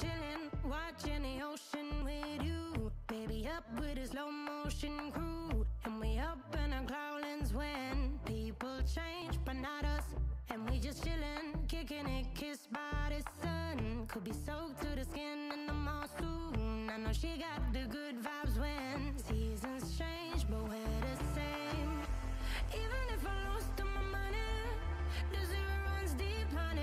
chilling, watching the ocean with you. Baby, up with a slow motion crew. And we up in our clouds when people change, but not us. And we just chilling, kicking it, kiss by sun. Could be soaked to the skin in the mall soon. I know she got the good vibes when seasons change, but we're the same. Even if I lost all my money, the zero runs deep, honey.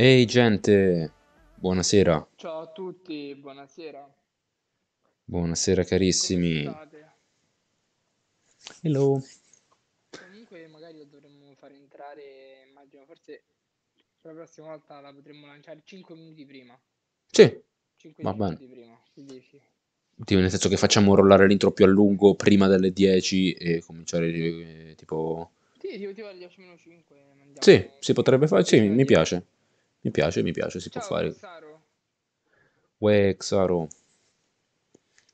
Ehi gente, buonasera tutti, buonasera. Buonasera carissimi. Hello. Comunque magari lo dovremmo far entrare, immagino, forse la prossima volta la potremmo lanciare 5 minuti prima. Sì. 5 Va minuti bene. prima, che Tipo, nel senso che facciamo rollare l'intro più a lungo prima delle 10 e cominciare eh, tipo... Sì, tipo, tipo alle 10 meno 5. Sì, si potrebbe fare, sì, mi, piace. Mi piace, mi piace, si Ciao, può fare. Saro. Uè, Xaro.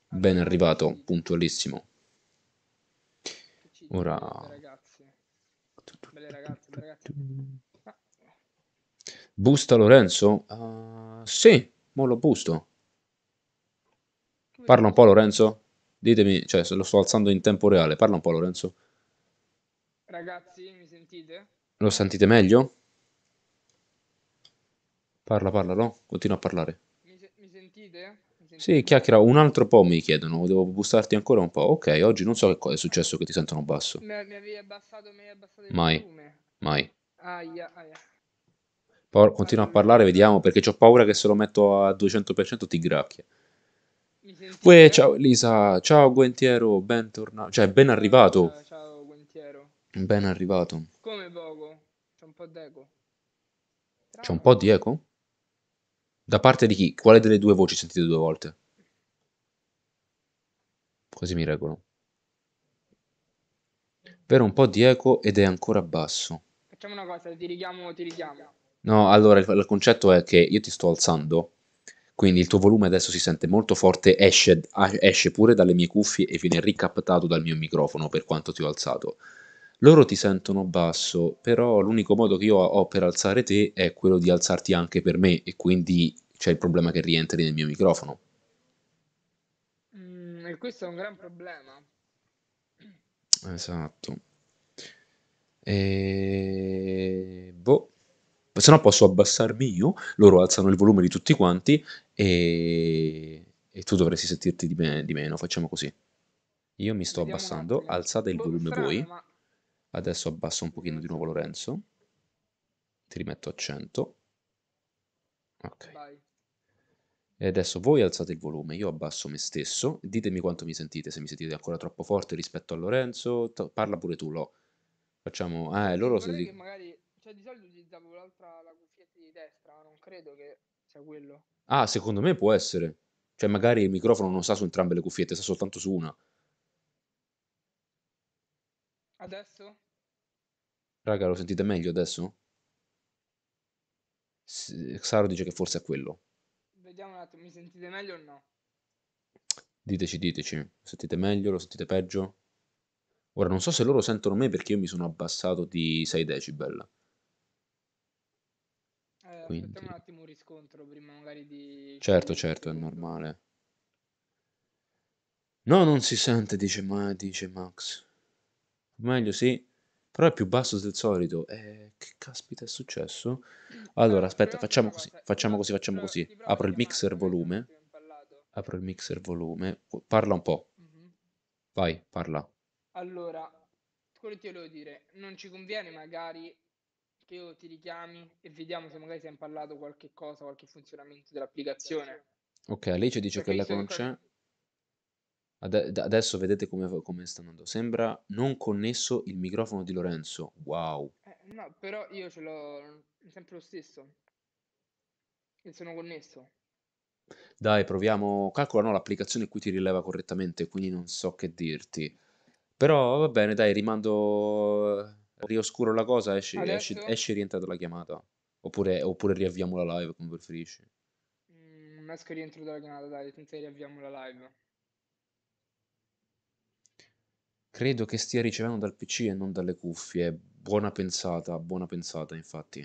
Ben arrivato, puntualissimo. Ora... Busta Lorenzo? Uh, sì, mo lo busto. Parla un po' Lorenzo? Ditemi, cioè se lo sto alzando in tempo reale, parla un po' Lorenzo. Ragazzi, mi sentite? Lo sentite meglio? Parla, parla, no? Continua a parlare. Sì, chiacchiera, un altro po' mi chiedono, devo bustarti ancora un po'. Ok, oggi non so che cosa è successo che ti sentono basso. Mi, mi avevi abbassato, mi avevi abbassato il Mai, volume. mai. Aia, aia. Por- continua a parlare, vediamo, perché ho paura che se lo metto a 200% ti gracchia. Mi Uè, ciao Elisa, ciao Guentiero, bentornato, cioè ben arrivato, Ah, ciao, Guentiero. ben arrivato. Come poco? C'è un po' d'eco. C'è un po' di eco? Da parte di chi? Quale delle due voci sentite due volte? Così mi regolo. Per un po' di eco ed è ancora basso. Facciamo una cosa, ti richiamo, ti richiamo. No, allora il, il concetto è che io ti sto alzando, quindi il tuo volume adesso si sente molto forte, esce, esce pure dalle mie cuffie e viene ricaptato dal mio microfono per quanto ti ho alzato loro ti sentono basso, però l'unico modo che io ho per alzare te è quello di alzarti anche per me e quindi c'è il problema che rientri nel mio microfono. Mm, e questo è un gran problema. Esatto. E... Boh. Se no posso abbassarmi io, loro alzano il volume di tutti quanti e, e tu dovresti sentirti di, me... di, meno, facciamo così. Io mi sto Vediamo abbassando, alzate il boh, volume frana, voi. Ma Adesso abbasso un pochino di nuovo Lorenzo. Ti rimetto a 100. Ok. Bye. E adesso voi alzate il volume, io abbasso me stesso. Ditemi quanto mi sentite, se mi sentite ancora troppo forte rispetto a Lorenzo. parla pure tu, lo. Facciamo... Ah, eh, loro... Se di... magari... Cioè, di solito utilizzavo l'altra, la cuffietta di destra, ma non credo che sia quello. Ah, secondo me può essere. Cioè, magari il microfono non sta su entrambe le cuffiette, sta soltanto su una. Adesso? Raga, lo sentite meglio adesso? S- Xaro dice che forse è quello. Vediamo un attimo, mi sentite meglio o no? Diteci, diteci. Lo sentite meglio? Lo sentite peggio? Ora, non so se loro sentono me perché io mi sono abbassato di 6 decibel. Eh, Quindi- Aspettiamo un attimo un riscontro prima magari di... Certo, certo, è normale. No, non si sente, dice, ma, dice Max. Meglio sì però è più basso del solito. Eh, che caspita è successo? Mm, allora, eh, aspetta, facciamo così, facciamo così, facciamo così. Apro il mixer volume. Apro il mixer volume. Parla un po'. Mm-hmm. Vai, parla. Allora, quello ti volevo dire, non ci conviene magari che io ti richiami e vediamo se magari si è impallato qualche cosa, qualche funzionamento dell'applicazione. Ok, lei ci dice Perché cioè, che la non c'è. Ade- adesso vedete come, come sta andando. Sembra non connesso il microfono di Lorenzo. Wow. Eh, no, però io ce l'ho sempre lo stesso. E sono connesso. Dai, proviamo. Calcola, no, l'applicazione qui ti rileva correttamente, quindi non so che dirti. Però va bene, dai, rimando. Rioscuro la cosa, esci, esci, Adesso? esci rientrata la chiamata. Oppure, oppure riavviamo la live, come preferisci. Mm, esco e rientro dalla chiamata, dai, senza riavviamo la live. Credo che stia ricevendo dal PC e non dalle cuffie. Buona pensata, buona pensata, infatti.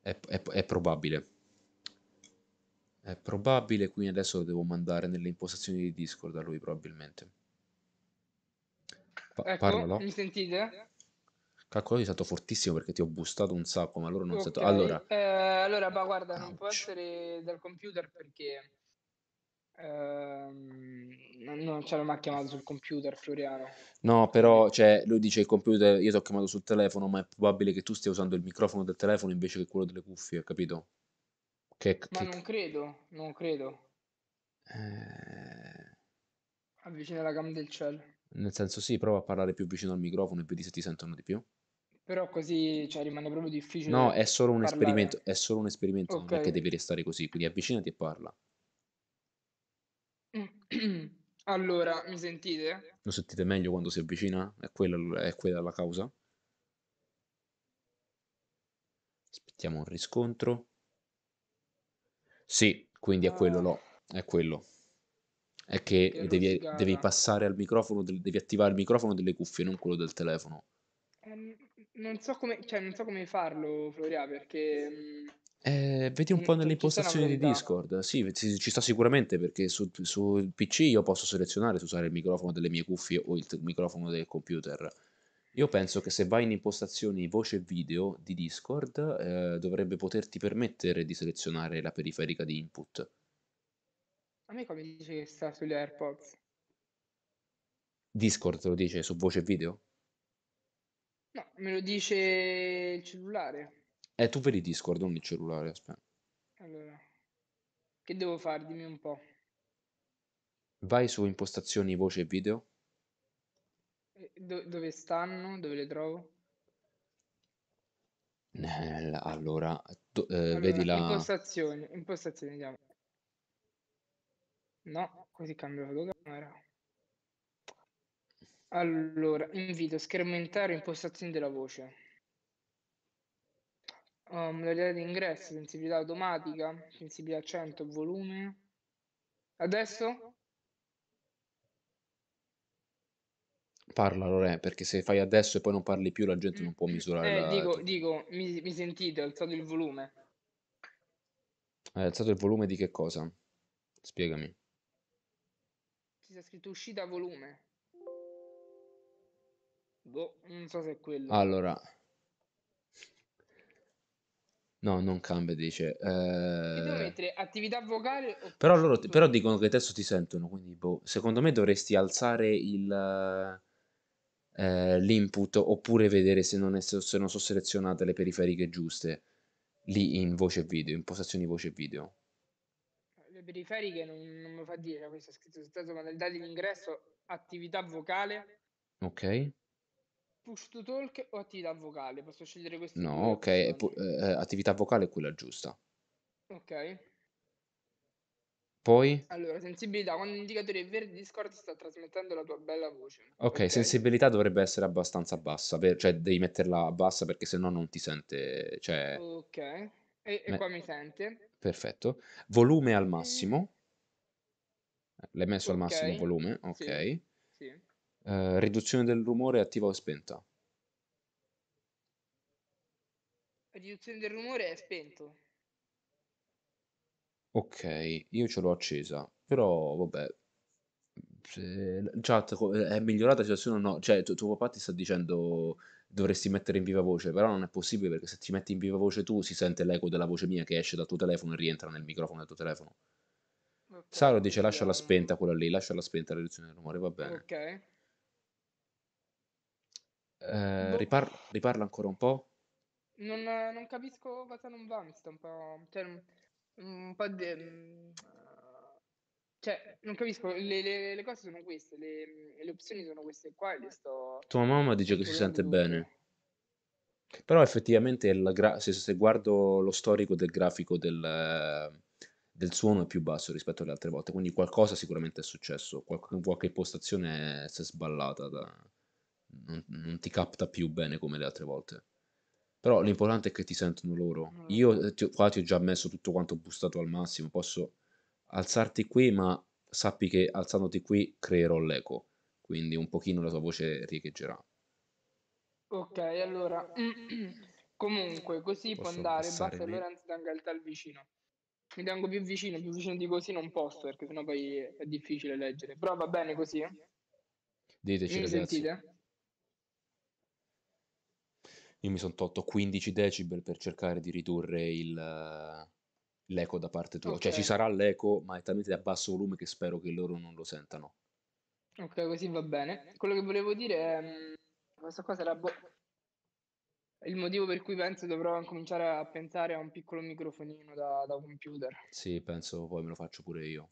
È, è, è probabile. È probabile, quindi adesso lo devo mandare nelle impostazioni di Discord a lui, probabilmente. Pa- ecco, parlalo. Mi sentite? Calcolo è stato fortissimo perché ti ho bustato un sacco, ma allora non okay. stato... Allora, eh, allora bah, guarda, Ouch. non può essere dal computer perché Uh, non ce l'ha mai chiamato sul computer Floriano. No, però cioè, lui dice il computer, io ti ho chiamato sul telefono, ma è probabile che tu stia usando il microfono del telefono invece che quello delle cuffie, capito? Che, ma che... non credo, non credo. Eh... Avvicina la gamma del cielo. Nel senso sì, prova a parlare più vicino al microfono e vedi se ti sentono di più. Però così cioè, rimane proprio difficile. No, è solo un parlare. esperimento, è solo un esperimento, okay. non è che devi restare così, quindi avvicinati e parla. Allora, mi sentite? Lo sentite meglio quando si avvicina? È quella, è quella la causa? Aspettiamo un riscontro. Sì, quindi è quello, ah. no, è quello. È che, che devi, devi, passare al microfono, devi attivare il microfono delle cuffie, non quello del telefono. Eh, non so come, cioè, non so come farlo, Floria, perché... Mm, eh, vedi un mm, po' nelle impostazioni di Discord. Sì, ci sta sicuramente perché su, sul PC io posso selezionare se usare il microfono delle mie cuffie o il t- microfono del computer. Io penso che se vai in impostazioni voce e video di Discord eh, dovrebbe poterti permettere di selezionare la periferica di input. A me qua mi dice che sta sugli AirPods. Discord lo dice su voce e video? No, me lo dice il cellulare. Eh, tu vedi Discord, non il cellulare, aspetta. Allora, che devo fare? Dimmi un po'. Vai su impostazioni voce e video. Eh, do- dove stanno? Dove le trovo? Eh, allora, do- eh, allora, vedi la... Impostazioni, impostazioni, vediamo. No, così cambio la fotocamera. Allora, invito schermo intero, impostazioni della voce. Uh, modalità di ingresso, sensibilità automatica, sensibilità 100, volume. Adesso? Parla Lore, perché se fai adesso e poi non parli più la gente non può mm. misurare Eh, la... dico, dico mi, mi sentite? Ho alzato il volume. Hai alzato il volume di che cosa? Spiegami. Ci sta scritto uscita volume. Boh, non so se è quello. Allora. No, non cambia, dice. Che devo mettere? Eh, attività vocale Però, loro, però dicono che adesso ti sentono, quindi boh, secondo me dovresti alzare il, eh, l'input oppure vedere se non, è- se non sono selezionate le periferiche giuste lì in voce e video, in postazioni voce e video. le periferiche non, non me fa dire, cioè, questo è scritto sul testo, modalità di ingresso, attività vocale, Ok? push to talk o attività vocale? Posso scegliere questo? No, ok, pu- eh, eh, attività vocale è quella giusta. Ok. Poi? Allora, sensibilità, quando l'indicatore è verde Discord sta trasmettendo la tua bella voce. Ok, sensibilità dovrebbe essere abbastanza bassa, per- cioè devi metterla bassa perché sennò non ti sente, cioè... Ok, e, e Me- qua mi sente. Perfetto. Volume al mm. massimo. L'hai messo al massimo volume, sì. ok eh, riduzione del rumore attiva o spenta? Riduzione del rumore è spento. Ok, io ce l'ho accesa, però vabbè, se cioè, è migliorata la situazione o no? Cioè, tu- tuo papà ti sta dicendo dovresti mettere in viva voce, però non è possibile perché se ti metti in viva voce tu si sente l'eco della voce mia che esce dal tuo telefono e rientra nel microfono del tuo telefono. Ok, Saro dice lasciala spenta quella lì, lasciala spenta la riduzione del rumore, va bene. Ok. Eh, boh. ripar- riparla ancora un po'. Non, non, capisco cosa non va, mi sto un po'... Cioè, un, un po' de... Mm, cioè, non capisco, le, le, le cose sono queste, le, mm, le, opzioni sono queste qua e le sto... Tua mamma dice che si sente tutto. bene. Però effettivamente gra- se, se, guardo lo storico del grafico del, del, suono è più basso rispetto alle altre volte, quindi qualcosa sicuramente è successo, qual- qualche postazione si è sballata da non, non ti capta più bene come le altre volte. Però l'importante è che ti sentono loro. Mm. Io eh, ti, qua ti ho già messo tutto quanto boostato al massimo, posso alzarti qui, ma sappi che alzandoti qui creerò l'eco, quindi un pochino la tua voce riecheggerà. Ok, allora, comunque così posso può andare, basta lì. Lorenzo D'Angalta al vicino. Mi tengo più vicino, più vicino di così non posso, perché sennò poi è difficile leggere. Però va bene così? Diteci, Mi ragazzi. sentite? Io mi sono tolto 15 decibel per cercare di ridurre il, eh, l'eco da parte tua. Okay. Cioè ci sarà l'eco, ma è talmente a basso volume che spero che loro non lo sentano. Ok, così va bene. Quello che volevo dire è... Mm, questa cosa era... Bo- il motivo per cui penso dovrò cominciare a pensare a un piccolo microfonino da, da computer. Sì, penso poi me lo faccio pure io.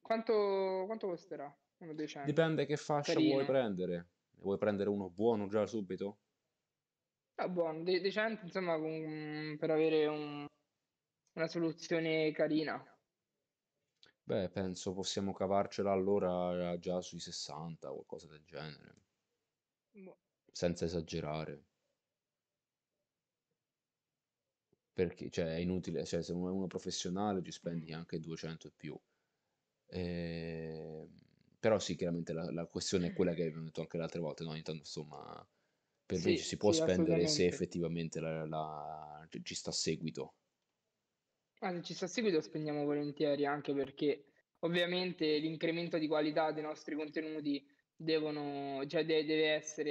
Quanto, quanto costerà? Dipende che fascia Carino. vuoi prendere. Vuoi prendere uno buono già subito? Ah, buono, De- decente, insomma, con- per avere un- una soluzione carina. Beh, penso possiamo cavarcela allora eh, già sui 60, o qualcosa del genere, Boh. senza esagerare. Perché, cioè, è inutile, cioè, se uno è uno professionale ci spendi anche 200 e più. Ehm, Però sì, chiaramente la, la questione è quella che abbiamo detto anche le altre volte, no? Ogni insomma, per sì, noi ci si può sì, spendere se effettivamente la, la, ci sta seguito. Ma se ci sta seguito spendiamo volentieri, anche perché ovviamente l'incremento di qualità dei nostri contenuti devono, cioè de- deve essere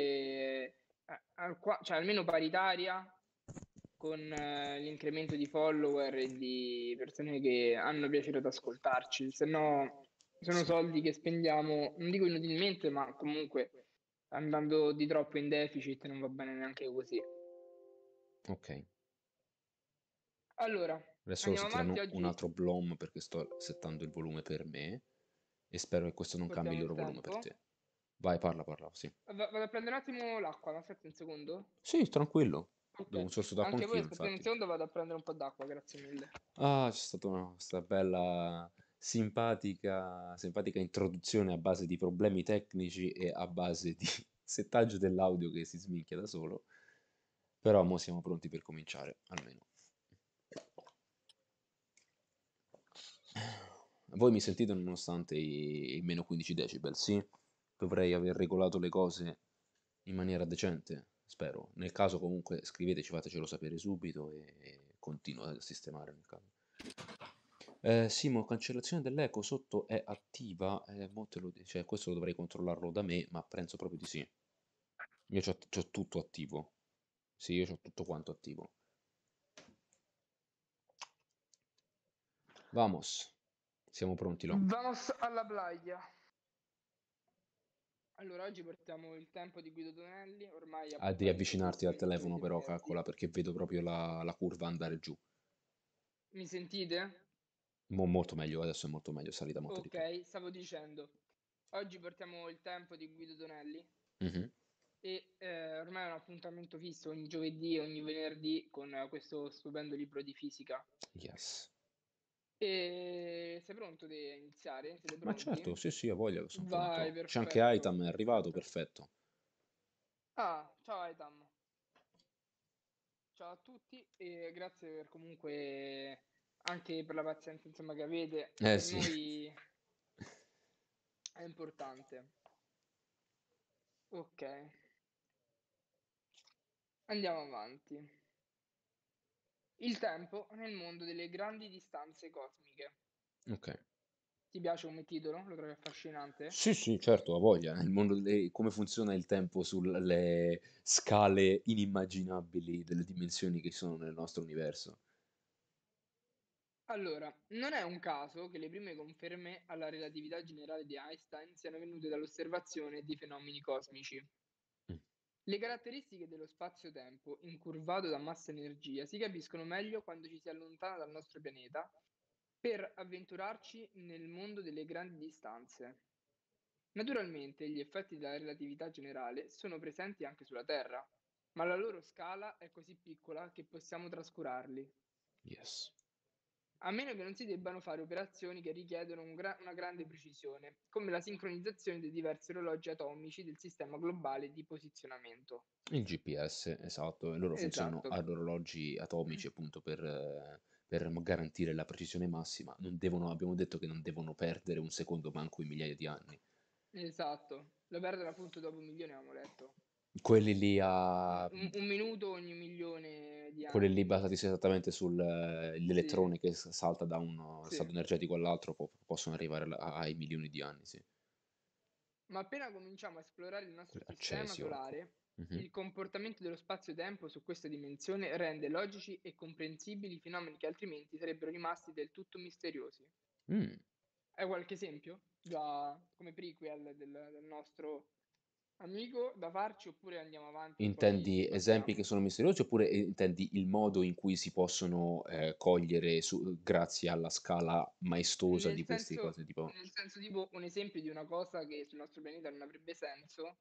eh, cioè almeno paritaria con eh, l'incremento di follower e di persone che hanno piacere ad ascoltarci, se no sono soldi che spendiamo, non dico inutilmente, ma comunque andando di troppo in deficit non va bene neanche così. Ok. Allora, adesso sto tirando un altro blom perché sto settando il volume per me e spero che questo non Portiamo cambi il loro tempo. volume per te. Vai, parla, parla, sì. V- vado a prendere un attimo l'acqua, ma aspetta un secondo. Sì, tranquillo. Okay. un sorso d'acqua Anche voi, aspetta un secondo, vado a prendere un po' d'acqua, grazie mille. Ah, c'è stata una, sta bella simpatica, simpatica introduzione a base di problemi tecnici e a base di settaggio dell'audio che si sminchia da solo. Però mo siamo pronti per cominciare, almeno. Voi mi sentite nonostante i, i meno 15 decibel, sì? Dovrei aver regolato le cose in maniera decente, spero. Nel caso comunque scriveteci, fatecelo sapere subito e, e continuo a sistemare nel caso. Eh, Simo, cancellazione dell'eco sotto è attiva, eh, mo te lo dice, cioè questo lo dovrei controllarlo da me, ma penso proprio di sì. Io ho tutto attivo. Sì, io ho tutto quanto attivo. Vamos. Siamo pronti, Lo. Vamos alla playa. Allora, oggi portiamo il tempo di Guido Tonelli, ormai... a di avvicinarti al telefono però, calcola, perché vedo proprio la, la curva andare giù. Mi sentite? Mo- molto meglio, adesso è molto meglio, salita molto di più. Ok, stavo dicendo, oggi portiamo il tempo di Guido Donelli Mhm. e eh, ormai è un appuntamento fisso ogni giovedì e ogni venerdì con eh, questo stupendo libro di fisica. Yes. E sei pronto di iniziare? Siete Ma certo, sì, sì, ho voglia, sono Vai, C'è anche Aitam, è arrivato, perfetto. Ah, ciao Aitam. Ciao a tutti e grazie per comunque anche per la pazienza insomma, che avete, eh, sì. è importante. Ok, andiamo avanti. Il tempo nel mondo delle grandi distanze cosmiche. Ok. Ti piace come titolo? Lo trovi affascinante? Sì, sì, certo, ha voglia. Il mondo delle... come funziona il tempo sulle scale inimmaginabili delle dimensioni che sono nel nostro universo. Allora, non è un caso che le prime conferme alla relatività generale di Einstein siano venute dall'osservazione di fenomeni cosmici. Mm. Le caratteristiche dello spazio-tempo, incurvato da massa e energia, si capiscono meglio quando ci si allontana dal nostro pianeta per avventurarci nel mondo delle grandi distanze. Naturalmente gli effetti della relatività generale sono presenti anche sulla Terra, ma la loro scala è così piccola che possiamo trascurarli. Yes a meno che non si debbano fare operazioni che richiedono un gra- una grande precisione, come la sincronizzazione dei diversi orologi atomici del sistema globale di posizionamento. Il GPS, esatto, loro esatto. funzionano ad orologi atomici appunto per, per garantire la precisione massima, devono, abbiamo detto che non devono perdere un secondo manco in migliaia di anni. Esatto, lo perdono appunto dopo un milione, abbiamo letto. Quelli lì a... Un, un minuto ogni milione di anni. Quelli lì basati esattamente sull'elettrone eh, sì. che salta da uno sì. stato energetico all'altro po- possono arrivare ai milioni di anni, sì. Ma appena cominciamo a esplorare il nostro L'accesio. sistema cioè, solare, mm-hmm. il comportamento dello spazio-tempo su questa dimensione rende logici e comprensibili fenomeni che altrimenti sarebbero rimasti del tutto misteriosi. Mm. Hai qualche esempio? Già come prequel del, del nostro Amico da farci oppure andiamo avanti? Intendi esempi che sono misteriosi oppure eh, intendi il modo in cui si possono eh, cogliere su- grazie alla scala maestosa Nel di queste senso, cose? Tipo... nel senso tipo un esempio di una cosa che sul nostro pianeta non avrebbe senso,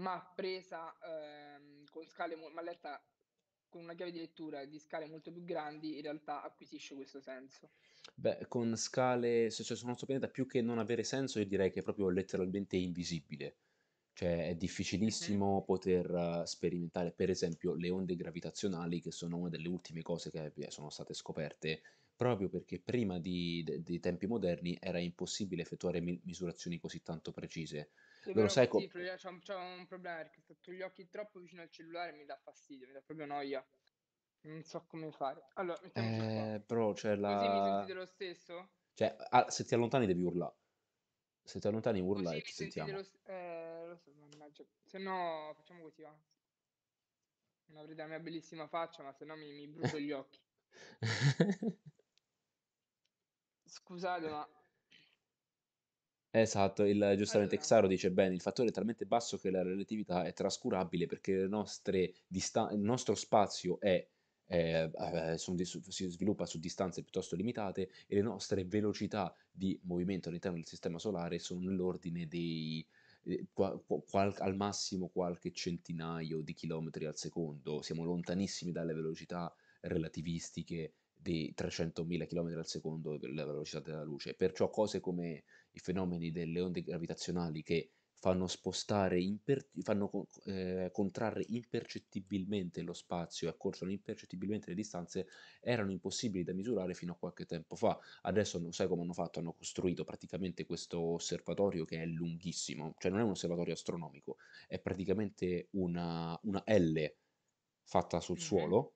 ma presa ehm, con scale, ma letta con una chiave di lettura di scale molto più grandi, in realtà acquisisce questo senso. Beh, con scale, se c'è sul nostro pianeta, più che non avere senso, io direi che è proprio letteralmente invisibile. Cioè è difficilissimo poter eh, sperimentare, per esempio, le onde gravitazionali, che sono una delle ultime cose che sono state scoperte, proprio perché prima di- de- dei tempi moderni era impossibile effettuare mi- misurazioni così tanto precise. Lo sai, sì, co- pro- c'ho un, c'ho un problema perché sto con gli occhi troppo vicino al cellulare mi dà fastidio, mi dà proprio noia. Non so come fare. Allora, mettiamoci qua. eh, però c'è cioè, Così mi la... sentite lo stesso? Cioè, ah, se ti allontani devi urlare. Se ti allontani urla così e ti sentiamo. Lo, eh, lo so, mannaggia. Se no facciamo così, va. Non avrete la mia bellissima faccia, ma se no mi, mi brucio gli occhi. Scusate, ma... Esatto, il, giustamente allora. Xaro dice bene, il fattore è talmente basso che la relatività è trascurabile perché nostre, dista- il nostro spazio è eh, eh su, si sviluppa su distanze piuttosto limitate e le nostre velocità di movimento all'interno del sistema solare sono nell'ordine dei eh, qual, qual, al massimo qualche centinaio di chilometri al secondo, siamo lontanissimi dalle velocità relativistiche di 300.000 km al secondo la velocità della luce, perciò cose come i fenomeni delle onde gravitazionali che fanno spostare, imper- fanno eh, contrarre impercettibilmente lo spazio e accorciano impercettibilmente le distanze, erano impossibili da misurare fino a qualche tempo fa. Adesso non sai come hanno fatto, hanno costruito praticamente questo osservatorio che è lunghissimo, cioè non è un osservatorio astronomico, è praticamente una, una L fatta sul mm-hmm. suolo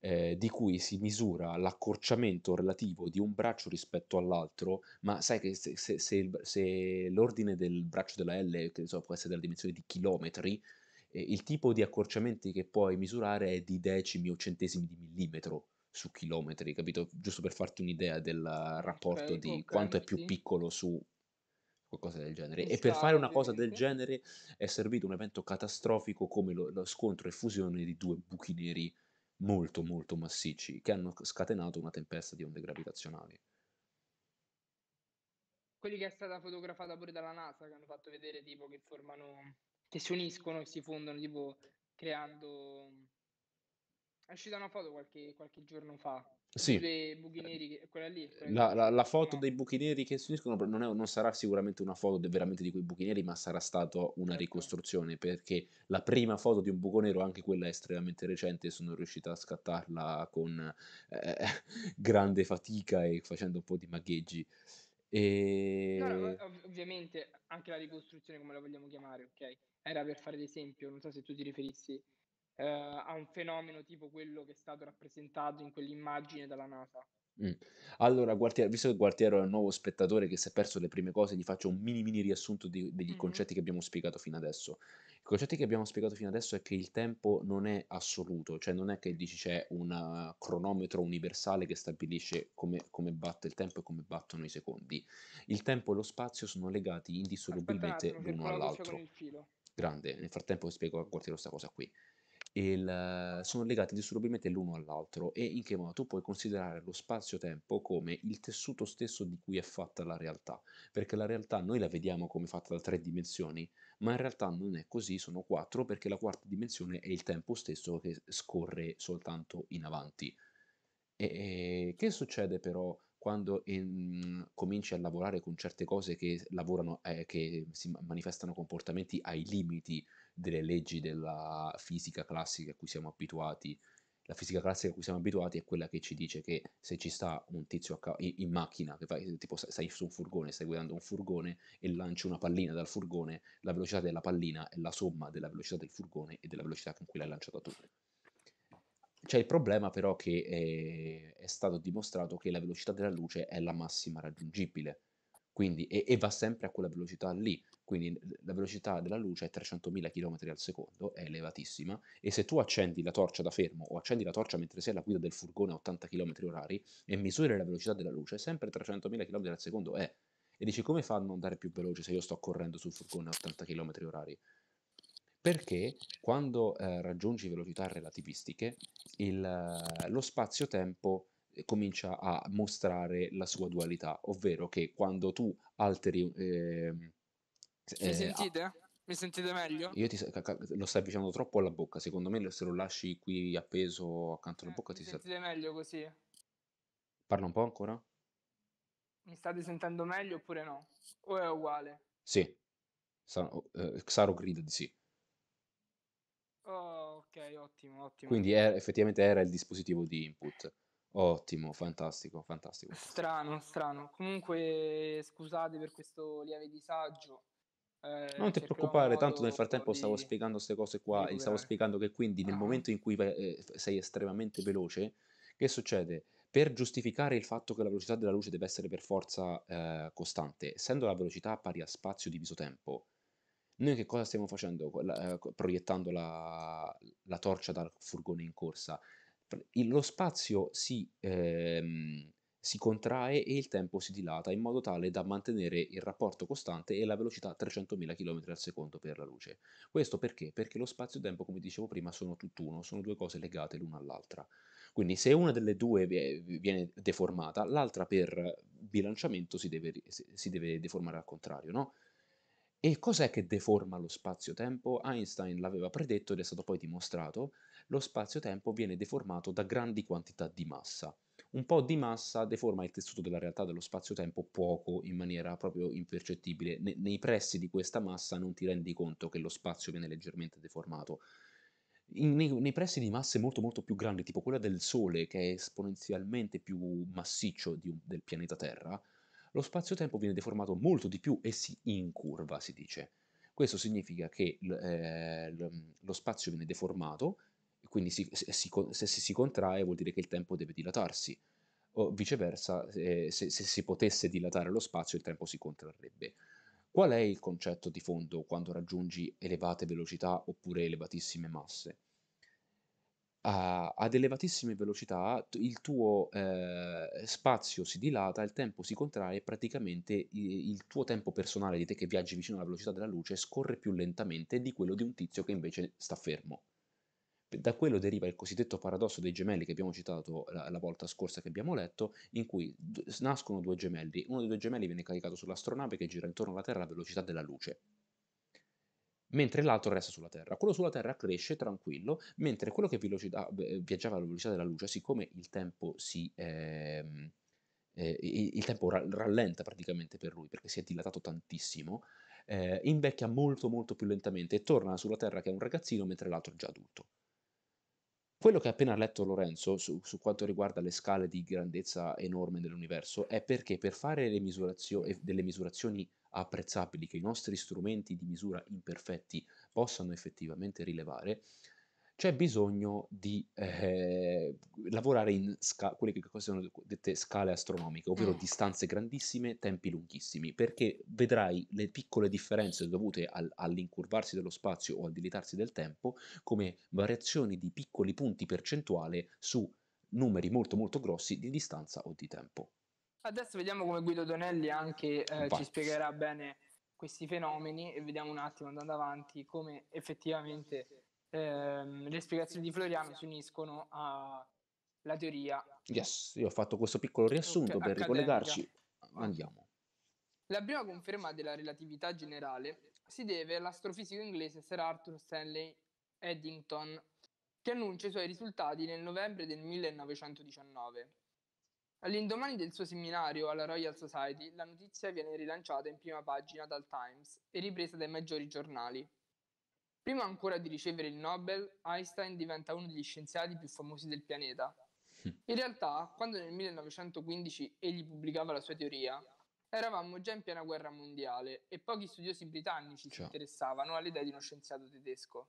eh, di cui si misura l'accorciamento relativo di un braccio rispetto all'altro, ma sai che se, se, se, il, se l'ordine del braccio della L che so, può essere della dimensione di chilometri, eh, il tipo di accorciamenti che puoi misurare è di decimi o centesimi di millimetro su chilometri, capito? Giusto per farti un'idea del rapporto okay, di okay, quanto è più piccolo su qualcosa del genere. Esatto, e per fare una cosa del genere è servito un evento catastrofico come lo, lo scontro e fusione di due buchi neri molto molto massicci che hanno scatenato una tempesta di onde gravitazionali. Quelli che è stata fotografata pure dalla NASA, che hanno fatto vedere tipo che formano, che si uniscono e si fondono, tipo creando... È uscita una foto qualche, qualche giorno fa sì. buchi neri, che, quella lì. la, la, la, foto no. dei buchi neri che si uniscono non, è, non sarà sicuramente una foto de, veramente di quei buchi neri, ma sarà stata una certo. ricostruzione perché la prima foto di un buco nero, anche quella estremamente recente, sono riuscita a scattarla con eh, grande fatica e facendo un po' di magheggi. E... no, ov- ovviamente anche la ricostruzione, come la vogliamo chiamare, ok? Era per fare l'esempio, non so se tu ti riferissi eh, a un fenomeno tipo quello che è stato rappresentato in quell'immagine dalla NASA. Mm. Allora, Guartiero, visto che Guartiero è un nuovo spettatore che si è perso le prime cose, gli faccio un mini mini riassunto di, degli mm concetti che abbiamo spiegato fino adesso. I concetti che abbiamo spiegato fino adesso è che il tempo non è assoluto, cioè non è che dici c'è un eh, cronometro universale che stabilisce come, come, batte il tempo e come battono i secondi. Il tempo e lo spazio sono legati indissolubilmente l'uno all'altro. Grande, nel frattempo spiego a Guartiero questa cosa qui il, eh, sono legati indissolubilmente l'uno all'altro e in che modo tu puoi considerare lo spazio-tempo come il tessuto stesso di cui è fatta la realtà, perché la realtà noi la vediamo come fatta da tre dimensioni, ma in realtà non è così, sono quattro perché la quarta dimensione è il tempo stesso che scorre soltanto in avanti. E, e che succede però quando in, ehm, cominci a lavorare con certe cose che, lavorano, eh, che si manifestano comportamenti ai limiti delle leggi della fisica classica a cui siamo abituati. La fisica classica a cui siamo abituati è quella che ci dice che se ci sta un tizio ca- in macchina, che vai, tipo stai su un furgone, stai guidando un furgone e lanci una pallina dal furgone, la velocità della pallina è la somma della velocità del furgone e della velocità con cui l'hai lanciata tu. C'è il problema però che è, eh, è, stato dimostrato che la velocità della luce è la massima raggiungibile, quindi, e, e va sempre a quella velocità lì quindi la velocità della luce è 300.000 km al secondo, è elevatissima, e se tu accendi la torcia da fermo o accendi la torcia mentre sei alla guida del furgone a 80 km orari e misuri la velocità della luce, sempre 300.000 km al secondo è. E dici come fa a non andare più veloce se io sto correndo sul furgone a 80 km orari? Perché quando eh, raggiungi velocità relativistiche, il, eh, lo spazio-tempo eh, comincia a mostrare la sua dualità, ovvero che quando tu alteri... Eh, mi eh, sentite? Ah, mi sentite meglio? Io ti, lo stai avvicinando troppo alla bocca. Secondo me, se lo lasci qui appeso accanto alla eh, bocca, eh, ti sentite ser- meglio così? Parla un po' ancora? Mi state sentendo meglio oppure no? O è uguale? Sì. Oh, eh, Xaro grida di sì. Oh, ok, ottimo, ottimo. Quindi era, effettivamente era il dispositivo di input. Ottimo, fantastico, fantastico. Strano, strano. Comunque, scusate per questo lieve disagio. Eh, non ti preoccupare, tanto nel frattempo stavo spiegando queste cose qua, e stavo spiegando che quindi nel ah. momento in cui eh, sei estremamente veloce, che succede? Per giustificare il fatto che la velocità della luce deve essere per forza eh, costante, essendo la velocità pari a spazio diviso tempo, noi che cosa stiamo facendo la, eh, proiettando la, la, torcia dal furgone in corsa? Lo spazio si ehm, si contrae e il tempo si dilata in modo tale da mantenere il rapporto costante e la velocità 300.000 km al secondo per la luce. Questo perché? Perché lo spazio-tempo, come dicevo prima, sono tutt'uno, sono due cose legate l'una all'altra. Quindi se una delle due viene deformata, l'altra per bilanciamento si deve, si deve deformare al contrario, no? E cos'è che deforma lo spazio-tempo? Einstein l'aveva predetto ed è stato poi dimostrato, lo spazio-tempo viene deformato da grandi quantità di massa un po' di massa deforma il tessuto della realtà dello spazio-tempo poco in maniera proprio impercettibile. Ne- nei pressi di questa massa non ti rendi conto che lo spazio viene leggermente deformato. In, nei, nei, pressi di masse molto molto più grandi, tipo quella del Sole, che è esponenzialmente più massiccio un, del pianeta Terra, lo spazio-tempo viene deformato molto di più e si incurva, si dice. Questo significa che l, eh, l, lo spazio viene deformato quindi si, se, si, se, si contrae vuol dire che il tempo deve dilatarsi, o viceversa, se, se, si potesse dilatare lo spazio il tempo si contrarrebbe. Qual è il concetto di fondo quando raggiungi elevate velocità oppure elevatissime masse? A, ad elevatissime velocità il tuo eh, spazio si dilata, il tempo si contrae e praticamente il, il tuo tempo personale di te che viaggi vicino alla velocità della luce scorre più lentamente di quello di un tizio che invece sta fermo da quello deriva il cosiddetto paradosso dei gemelli che abbiamo citato la, la volta scorsa che abbiamo letto, in cui d- nascono due gemelli, uno dei due gemelli viene caricato sull'astronave che gira intorno alla Terra alla velocità della luce, mentre l'altro resta sulla Terra. Quello sulla Terra cresce tranquillo, mentre quello che eh, viaggiava alla velocità della luce, siccome il tempo si... Ehm, eh, il tempo rallenta praticamente per lui perché si è dilatato tantissimo, eh, invecchia molto molto più lentamente e torna sulla Terra che è un ragazzino mentre l'altro è già adulto. Quello che ha appena letto Lorenzo su, su, quanto riguarda le scale di grandezza enorme dell'universo è perché per fare misurazio- delle misurazioni apprezzabili che i nostri strumenti di misura imperfetti possano effettivamente rilevare, c'è bisogno di eh, lavorare in sca- quelle che sono dette scale astronomiche, ovvero mm. distanze grandissime, tempi lunghissimi, perché vedrai le piccole differenze dovute al- all'incurvarsi dello spazio o al dilatarsi del tempo come variazioni di piccoli punti percentuale su numeri molto molto grossi di distanza o di tempo. Adesso vediamo come Guido Donelli anche eh, ci spiegherà bene questi fenomeni e vediamo un attimo andando avanti come effettivamente ehm, le spiegazioni di Floriano si uniscono alla teoria. Yes, io ho fatto questo piccolo riassunto okay, per accademica. ricollegarci. Andiamo. La prima conferma della relatività generale si deve all'astrofisico inglese Sir Arthur Stanley Eddington, che annuncia i suoi risultati nel novembre del 1919. All'indomani del suo seminario alla Royal Society, la notizia viene rilanciata in prima pagina dal Times e ripresa dai maggiori giornali. Prima ancora di ricevere il Nobel, Einstein diventa uno degli scienziati più famosi del pianeta. In realtà, quando nel 1915 egli pubblicava la sua teoria, eravamo già in piena guerra mondiale e pochi studiosi britannici Ciao. si cioè. interessavano all'idea di uno scienziato tedesco.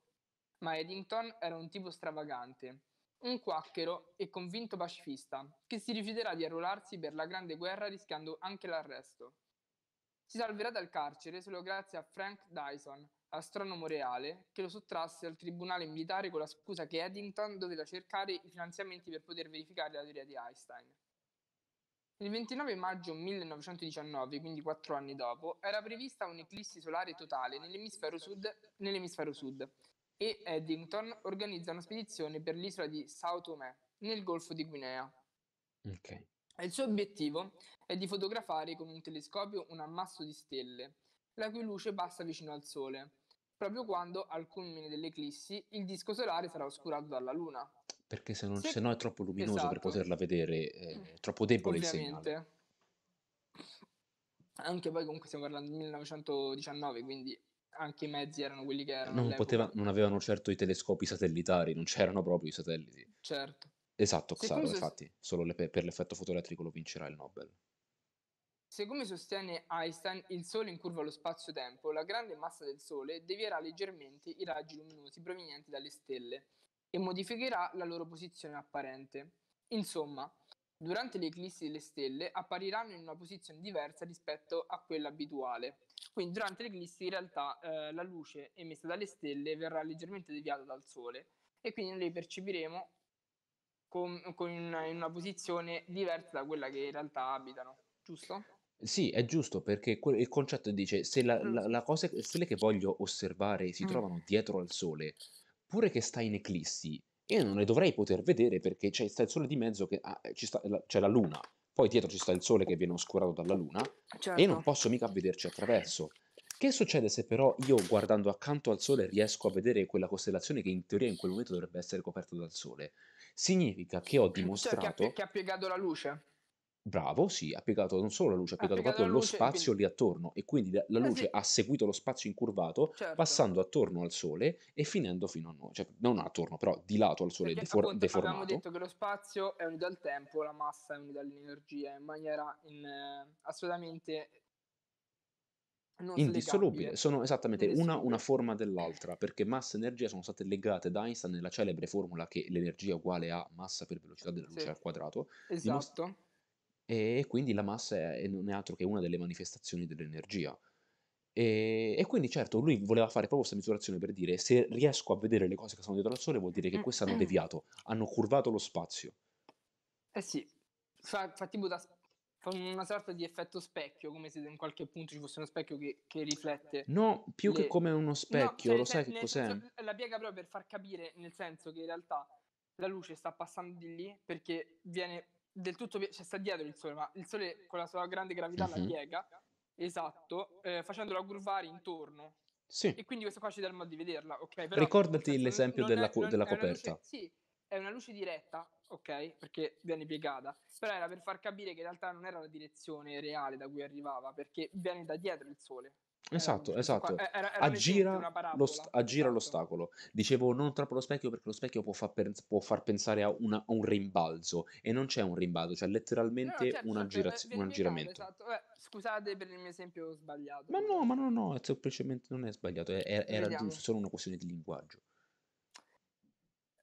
Ma Eddington era un tipo stravagante, un quacchero e convinto pacifista, che si rifiuterà di arruolarsi per la Grande Guerra rischiando anche l'arresto. Si salverà dal carcere solo grazie a Frank Dyson, astronomo reale, che lo sottrasse al tribunale militare con la scusa che Eddington doveva cercare i finanziamenti per poter verificare la teoria di Einstein. Il 29 maggio 1919, quindi quattro anni dopo, era prevista un'eclissi solare totale nell'emisfero sud, nell'emisfero sud e Eddington organizza una spedizione per l'isola di Sao Tomé, nel Golfo di Guinea. Okay. Il suo obiettivo è di fotografare con un telescopio un ammasso di stelle, la cui luce passa vicino al Sole, proprio quando, al culmine dell'eclissi, il disco solare sarà oscurato dalla Luna. Perché se, non, se... se no è troppo luminoso esatto. per poterla vedere, eh, è troppo debole Ovviamente. il segnale. Anche poi comunque stiamo parlando del 1919, quindi anche i mezzi erano quelli che erano. Non, poteva, non, avevano certo i telescopi satellitari, non c'erano proprio i satelliti. Certo. Esatto, Xaro, infatti, solo le, per l'effetto fotoelettrico lo vincerà il Nobel. Se sostiene Einstein il Sole incurva lo spazio-tempo, la grande massa del Sole devierà leggermente i raggi luminosi provenienti dalle stelle e modificherà la loro posizione apparente. Insomma, durante le eclissi delle stelle appariranno in una posizione diversa rispetto a quella abituale. Quindi durante l'eclissi in realtà eh, la luce emessa dalle stelle verrà leggermente deviata dal Sole e quindi noi le percepiremo con, con una, in una posizione diversa da quella che in realtà abitano, giusto? Sì, è giusto perché que- il concetto dice se la, Mm. la- la cosa, quelle che voglio osservare si Mm. trovano dietro al sole, pure che sta in eclissi, io non le dovrei poter vedere perché c'è sta il sole di mezzo che ah, ci sta la- c'è la luna, poi dietro ci sta il sole che viene oscurato dalla luna e io non certo. posso mica vederci attraverso. Che succede se però io guardando accanto al sole riesco a vedere quella costellazione che in teoria in quel momento dovrebbe essere coperta dal sole? Significa che ho Cioè, che ha, che ha piegato la luce. Bravo, sì, ha piegato non solo la luce, ha piegato, ha piegato proprio luce, lo spazio quindi... lì attorno e quindi la, la eh, luce sì. ha seguito lo spazio incurvato certo. passando attorno al Sole e finendo fino a noi, cioè non attorno però di lato al Sole Perché, defor- appunto, deformato. Abbiamo detto che lo spazio è unito al tempo, la massa è unita all'energia in maniera in, eh, assolutamente indissolubile, sono esattamente una, una, forma dell'altra, perché massa e energia sono state legate da Einstein nella celebre formula che l'energia è uguale a massa per velocità della luce sì. al quadrato. Esatto. Dimostra- e quindi la massa è- non è altro che una delle manifestazioni dell'energia. E, e quindi certo lui voleva fare proprio questa misurazione per dire se riesco a vedere le cose che sono dietro al Sole vuol dire che queste hanno deviato, hanno curvato lo spazio. Eh sì, fa, fa tipo da fa una sorta di effetto specchio, come se in qualche punto ci fosse uno specchio che, che riflette. No, più che come uno No, specchio, cioè, lo sai che cos'è? senso, eh, la piega proprio per far capire, nel senso che in realtà la luce sta passando di lì perché viene del tutto, cioè sta dietro il Sole, ma il Sole con la sua grande gravità mm-hmm. la mhm. piega, esatto, eh, facendola curvare intorno. Sì. E quindi questo qua ci dà il modo di vederla, ok? Però, Ricordati senso, l'esempio della, è, della coperta. Luce, sì, è una luce diretta, ok? Perché viene piegata, però era per far capire che in realtà non era la direzione reale da cui arrivava, perché viene da dietro il Sole. Eh, esatto, cioè, esatto. Qua, eh, era, aggira, esatto. l'ostacolo. Dicevo non troppo lo specchio perché lo specchio può, fa per- può far pensare a, una, a, un rimbalzo e non c'è un rimbalzo, cioè letteralmente no, cioè, certo, un eh, aggiramento. Esatto. scusate per il mio esempio sbagliato. Ma no, ma no, no, semplicemente non è sbagliato, è, è, era giusto, solo una questione di linguaggio.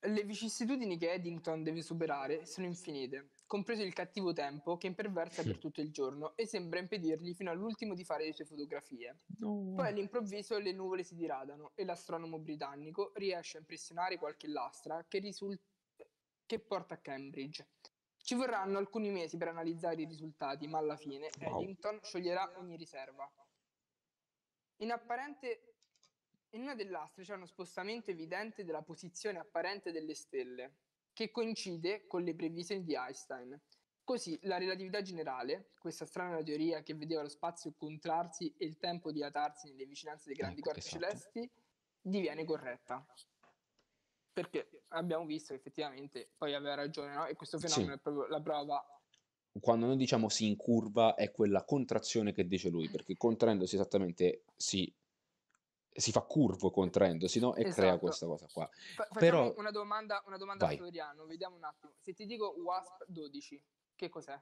Le vicissitudini che Eddington deve superare sono infinite, compreso il cattivo tempo che imperversa per tutto il giorno e sembra impedirgli fino all'ultimo di fare le sue fotografie. No. Poi all'improvviso le nuvole si diradano e l'astronomo britannico riesce a impressionare qualche lastra che, risul- che porta a Cambridge. Ci vorranno alcuni mesi per analizzare i risultati, ma alla fine wow. Eddington scioglierà ogni riserva. In apparente in una dell'astra c'è uno spostamento evidente della posizione apparente delle stelle, che coincide con le previsioni di Einstein. Così la relatività generale, questa strana teoria che vedeva lo spazio contrarsi e il tempo dilatarsi nelle vicinanze dei grandi ecco, corpi esatto. celesti, diviene corretta. Perché abbiamo visto che effettivamente poi aveva ragione, no? E questo fenomeno sì. è proprio la prova. Quando noi diciamo si incurva è quella contrazione che dice lui, eh. perché contraendosi esattamente si si fa curvo contraendosi no? e esatto. crea questa cosa qua. Fa- Però... una domanda, una domanda a Floriano, vediamo un attimo. Se ti dico WASP 12, che cos'è?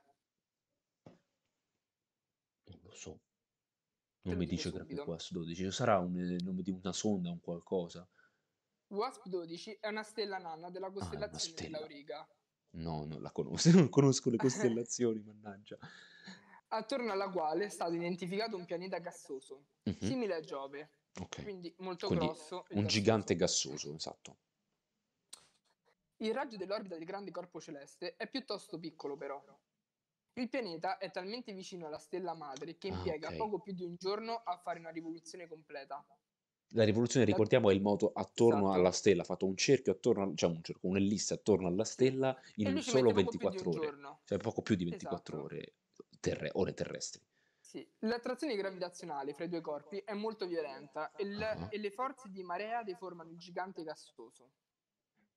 Eh, non lo so. Non Te mi dice che è WASP 12, sarà un eh, nome di una sonda, un qualcosa. WASP 12 è una stella nana della ah, costellazione ah, della Auriga. No, non la conosco, non conosco le costellazioni, mannaggia. Attorno alla quale è stato identificato un pianeta gassoso, mm-hmm. simile a Giove, Ok. quindi molto Quindi grosso un gigante gassoso, esatto. Il raggio dell'orbita del grande corpo celeste è piuttosto piccolo però. Il pianeta è talmente vicino alla stella madre che Ah, impiega poco più di un giorno a fare una rivoluzione completa. La rivoluzione, ricordiamo, è il moto attorno esatto. alla stella, fatto un cerchio attorno, cioè un cerchio, un'ellisse attorno alla stella in un solo 24 ore, cioè poco più di 24 Esatto. ore terre- ore terrestri. Sì, l'attrazione gravitazionale fra i due corpi è molto violenta e, l- ah. e le forze di marea deformano il gigante gassoso,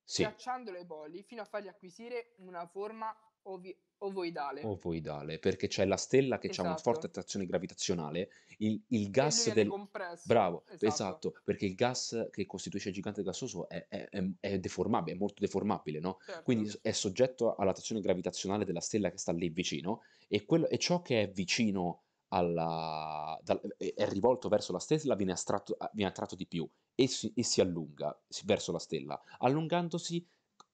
sì. ai poli fino a fargli acquisire una forma ovi- ovoidale. Ovoidale, perché c'è la stella che esatto. ha una forte attrazione gravitazionale, il, il gas del... Compresso. Bravo, esatto. esatto. perché il gas che costituisce il gigante gassoso è, è, è deformabile, è molto deformabile, no? Certo. Quindi è soggetto all'attrazione gravitazionale della stella che sta lì vicino e, quello, e ciò che è vicino alla, dal, è rivolto verso la stella, viene, astratto, viene attratto di più e si, e si allunga verso la stella. Allungandosi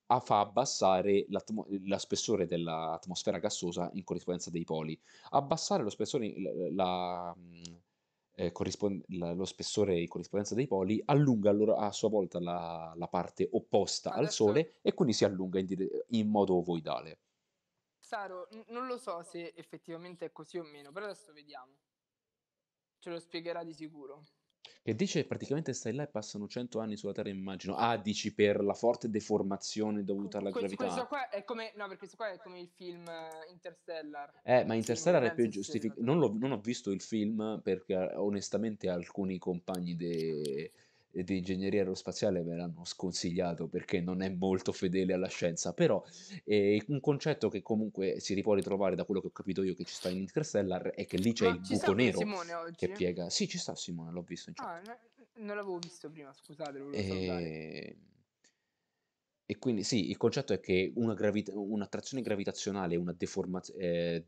a, fa abbassare la spessore dell'atmosfera gassosa in corrispondenza dei poli. Abbassare lo spessore, la, la, eh, corrispond- la, lo spessore in corrispondenza dei poli allunga allora a sua volta la, parte opposta ah, Adesso. al Sole e quindi si allunga in, in modo ovoidale. Saro, n- non lo so ecco. se effettivamente è così o meno, però adesso vediamo. Ce lo spiegherà di sicuro. Che dice praticamente stai là e passano 100 anni sulla Terra, immagino. Ah, dici per la forte deformazione dovuta alla questo, gravità. Questo qua è come, no, perché questo qua è come il film eh, Interstellar. Eh, ma Interstellar è più giustificato. Non, non, ho visto il film perché onestamente alcuni compagni de- di ingegneria aerospaziale me l'hanno sconsigliato perché non è molto fedele alla scienza, però è un concetto che comunque si può ritrovare da quello che ho capito io che ci sta in Interstellar è che lì c'è Ma ah, il buco nero che piega. Sì, ci sta Simone, l'ho visto in ah, chat. Ah, non l'avevo visto prima, scusate, lo volevo e... Ehm, salutare. E quindi sì, il concetto è che una gravita- un'attrazione gravitazionale, una deformazione... Eh,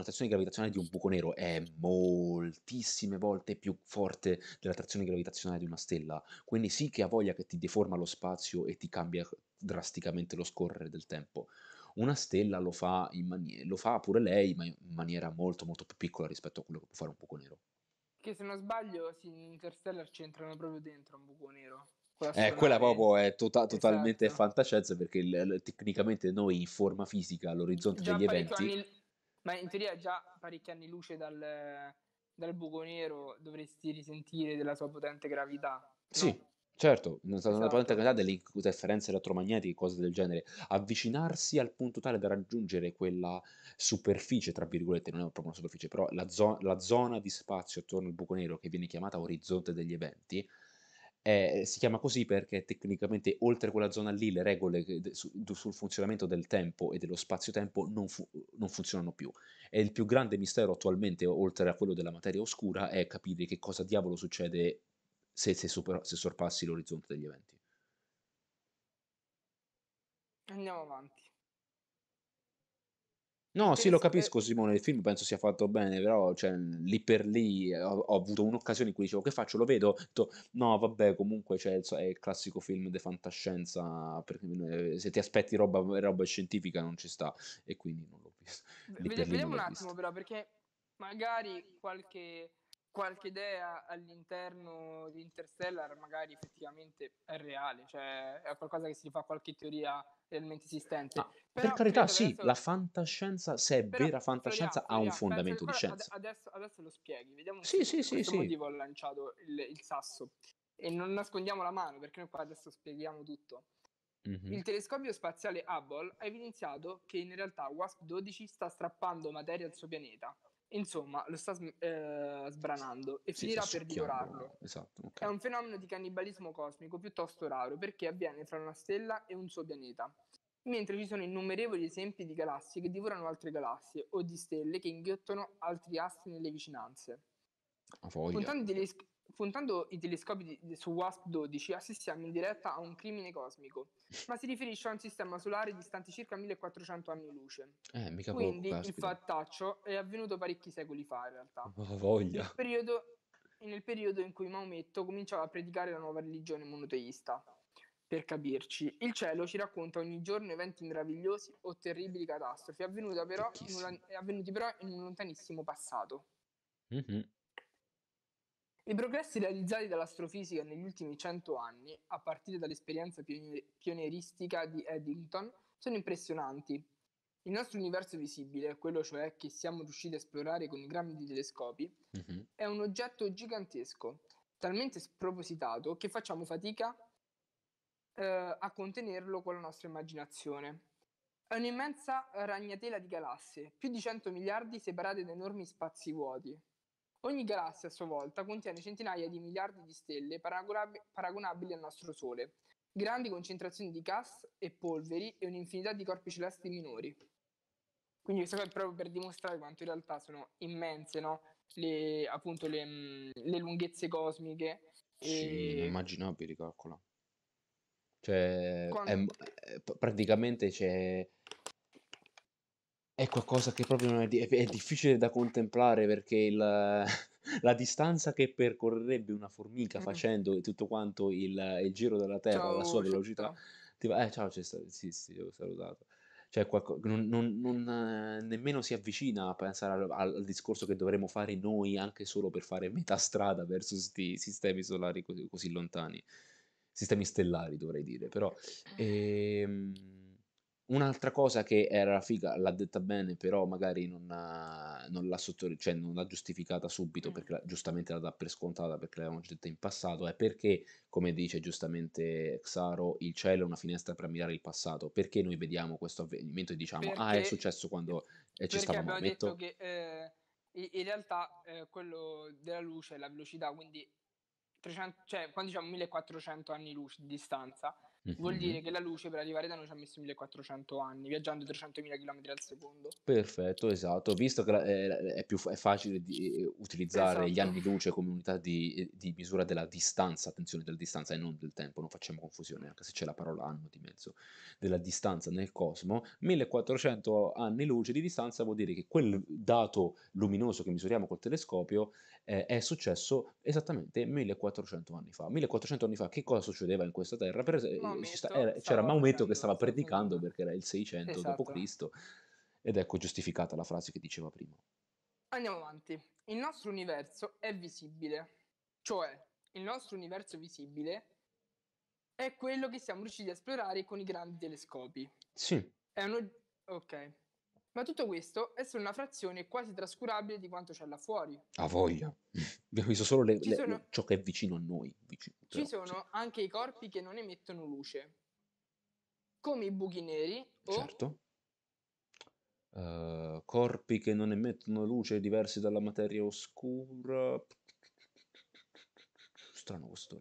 un'attrazione gravitazionale di un buco nero è moltissime volte più forte dell'attrazione gravitazionale di una stella, quindi sì che ha voglia che ti deforma lo spazio e ti cambia drasticamente lo scorrere del tempo. Una stella lo fa, in mani- lo fa pure lei, ma in maniera molto molto più piccola rispetto a quello che può fare un buco nero. Che se non sbaglio, sì, in Interstellar c'entrano proprio dentro un buco nero. Eh, quella proprio è to- tota-, totalmente esatto. fantascienza perché l- l- tecnicamente noi in forma fisica all'orizzonte Già degli eventi... Anni ma in teoria già parecchi anni luce dal, dal buco nero dovresti risentire della sua potente gravità. Sì, certo, non esatto. una potente gravità delle interferenze elettromagnetiche, cose del genere. Avvicinarsi al punto tale da raggiungere quella superficie, tra virgolette, non è proprio una superficie, però la, zo- la zona di spazio attorno al buco nero che viene chiamata orizzonte degli eventi, è, eh, si chiama così perché tecnicamente oltre quella zona lì le regole su, sul funzionamento del tempo e dello spazio-tempo non, fu, non, funzionano più. E il più grande mistero attualmente, oltre a quello della materia oscura, è capire che cosa diavolo succede se, se, super, se sorpassi l'orizzonte degli eventi. Andiamo avanti. No, sì, lo capisco eh, Simone, il film penso sia fatto bene, però cioè, mhmm, lì per lì ho, ho, avuto un'occasione in cui dicevo che faccio, lo vedo, detto, no vabbè comunque cioè, è il classico film di fantascienza, perché, eh, se ti aspetti roba, roba, scientifica non ci sta e quindi non l'ho visto. Lì Vede, vediamo un attimo però perché magari qualche qualche idea all'interno di Interstellar magari effettivamente è reale, cioè è qualcosa che si fa qualche teoria realmente esistente. Ah, però, per carità, sì, adesso... la fantascienza, se è però, vera fantascienza, speriamo, ha un fondamento di scienza. Ad- adesso, adesso, lo spieghi, vediamo sì, se sì, sì, sì. motivo ho lanciato il, il, sasso. E non nascondiamo la mano, perché noi qua adesso spieghiamo tutto. Mm-hmm. Il telescopio spaziale Hubble ha evidenziato che in realtà WASP-12 sta strappando materia al suo pianeta, Insomma, lo sta eh, sbranando e sì, finirà per divorarlo. Esatto, okay. È un fenomeno di cannibalismo cosmico piuttosto raro perché avviene fra una stella e un suo pianeta. Mentre ci sono innumerevoli esempi di galassie che divorano altre galassie o di stelle che inghiottono altri astri nelle vicinanze. Con tanti, telesc- puntando i telescopi di, su WASP-12 assistiamo in diretta a un crimine cosmico, ma si riferisce a un sistema solare distante circa 1400 anni luce. Eh, mica Quindi poco, il fattaccio è avvenuto parecchi secoli fa in realtà. Oh, voglia. Nel periodo, nel periodo in cui Maometto cominciava a predicare la nuova religione monoteista. Per capirci, il cielo ci racconta ogni giorno eventi meravigliosi o terribili catastrofi avvenuti però, in un, avvenuti però in un lontanissimo passato. Mm-hmm. I progressi realizzati dall'astrofisica negli ultimi cento anni, a partire dall'esperienza pionieristica di Eddington, sono impressionanti. Il nostro universo visibile, quello cioè che siamo riusciti a esplorare con i grandi telescopi, mm-hmm. è un oggetto gigantesco, talmente spropositato che facciamo fatica eh, a contenerlo con la nostra immaginazione. È un'immensa ragnatela di galassie, più di 100 miliardi separate da enormi spazi vuoti. Ogni galassia a sua volta contiene centinaia di miliardi di stelle paragonab- paragonabili al nostro Sole, grandi concentrazioni di gas e polveri e un'infinità di corpi celesti minori. Quindi questo è proprio per dimostrare quanto in realtà sono immense no? le, appunto, le, mm, le lunghezze cosmiche. Sì, e... immaginabili, calcola. Cioè, quando... è, eh, praticamente c'è è qualcosa che proprio è, di- è difficile da contemplare perché il, la distanza che percorrerebbe una formica mm facendo tutto quanto il, il giro della Terra ciao, alla sua velocità, tipo, eh ciao, c'è stato, sì, sì, ho salutato. Cioè, qualco- non, non, non, eh, nemmeno si avvicina a pensare al, al, discorso che dovremmo fare noi anche solo per fare metà strada verso questi sistemi solari così, così lontani, sistemi stellari dovrei dire, però... Eh. Ehm, Un'altra cosa che era figa, l'ha detta bene, però magari non, ha, non, l'ha, sotto, cioè non l'ha, giustificata subito, mm. perché la, giustamente la dà per scontata, perché l'avevamo già detta in passato, è perché, come dice giustamente Xaro, il cielo è una finestra per ammirare il passato. Perché noi vediamo questo avvenimento e diciamo, perché, ah, è successo quando eh, ci stavamo abbiamo detto che eh, in realtà eh, quello della luce è la velocità, quindi 300, cioè, quando diciamo 1400 anni luce di distanza, Mm-hmm. Vuol dire che la luce per arrivare da noi ci ha messo 1400 anni, viaggiando 300.000 km al secondo. Perfetto, esatto. Visto che è, eh, è più è facile di, eh, eh, utilizzare esatto. gli anni esatto. luce come unità di, di, misura della distanza, attenzione della distanza e non del tempo, non facciamo confusione, anche se c'è la parola anno di mezzo, della distanza nel cosmo, 1400 anni luce di distanza vuol dire che quel dato luminoso che misuriamo col telescopio eh, è successo esattamente 1400 anni fa. 1400 anni fa che cosa succedeva in questa terra? Eh, Maometto, sta, era, c'era Maometto che stava predicando perché era il 600 esatto. d.C. ed ecco giustificata la frase che diceva prima. Andiamo avanti. Il nostro universo è visibile, cioè il nostro universo visibile è quello che siamo riusciti a esplorare con i grandi telescopi. Sì. È uno... Ok. Ma tutto questo è solo una frazione quasi trascurabile di quanto c'è là fuori. A voglia. Abbiamo visto solo le, le, sono... ciò che è vicino a noi. Vicino, però, Ci sono sì. anche i corpi che non emettono luce, come i buchi neri o... Certo. Uh, corpi che non emettono luce diversi dalla materia oscura. Strano questo,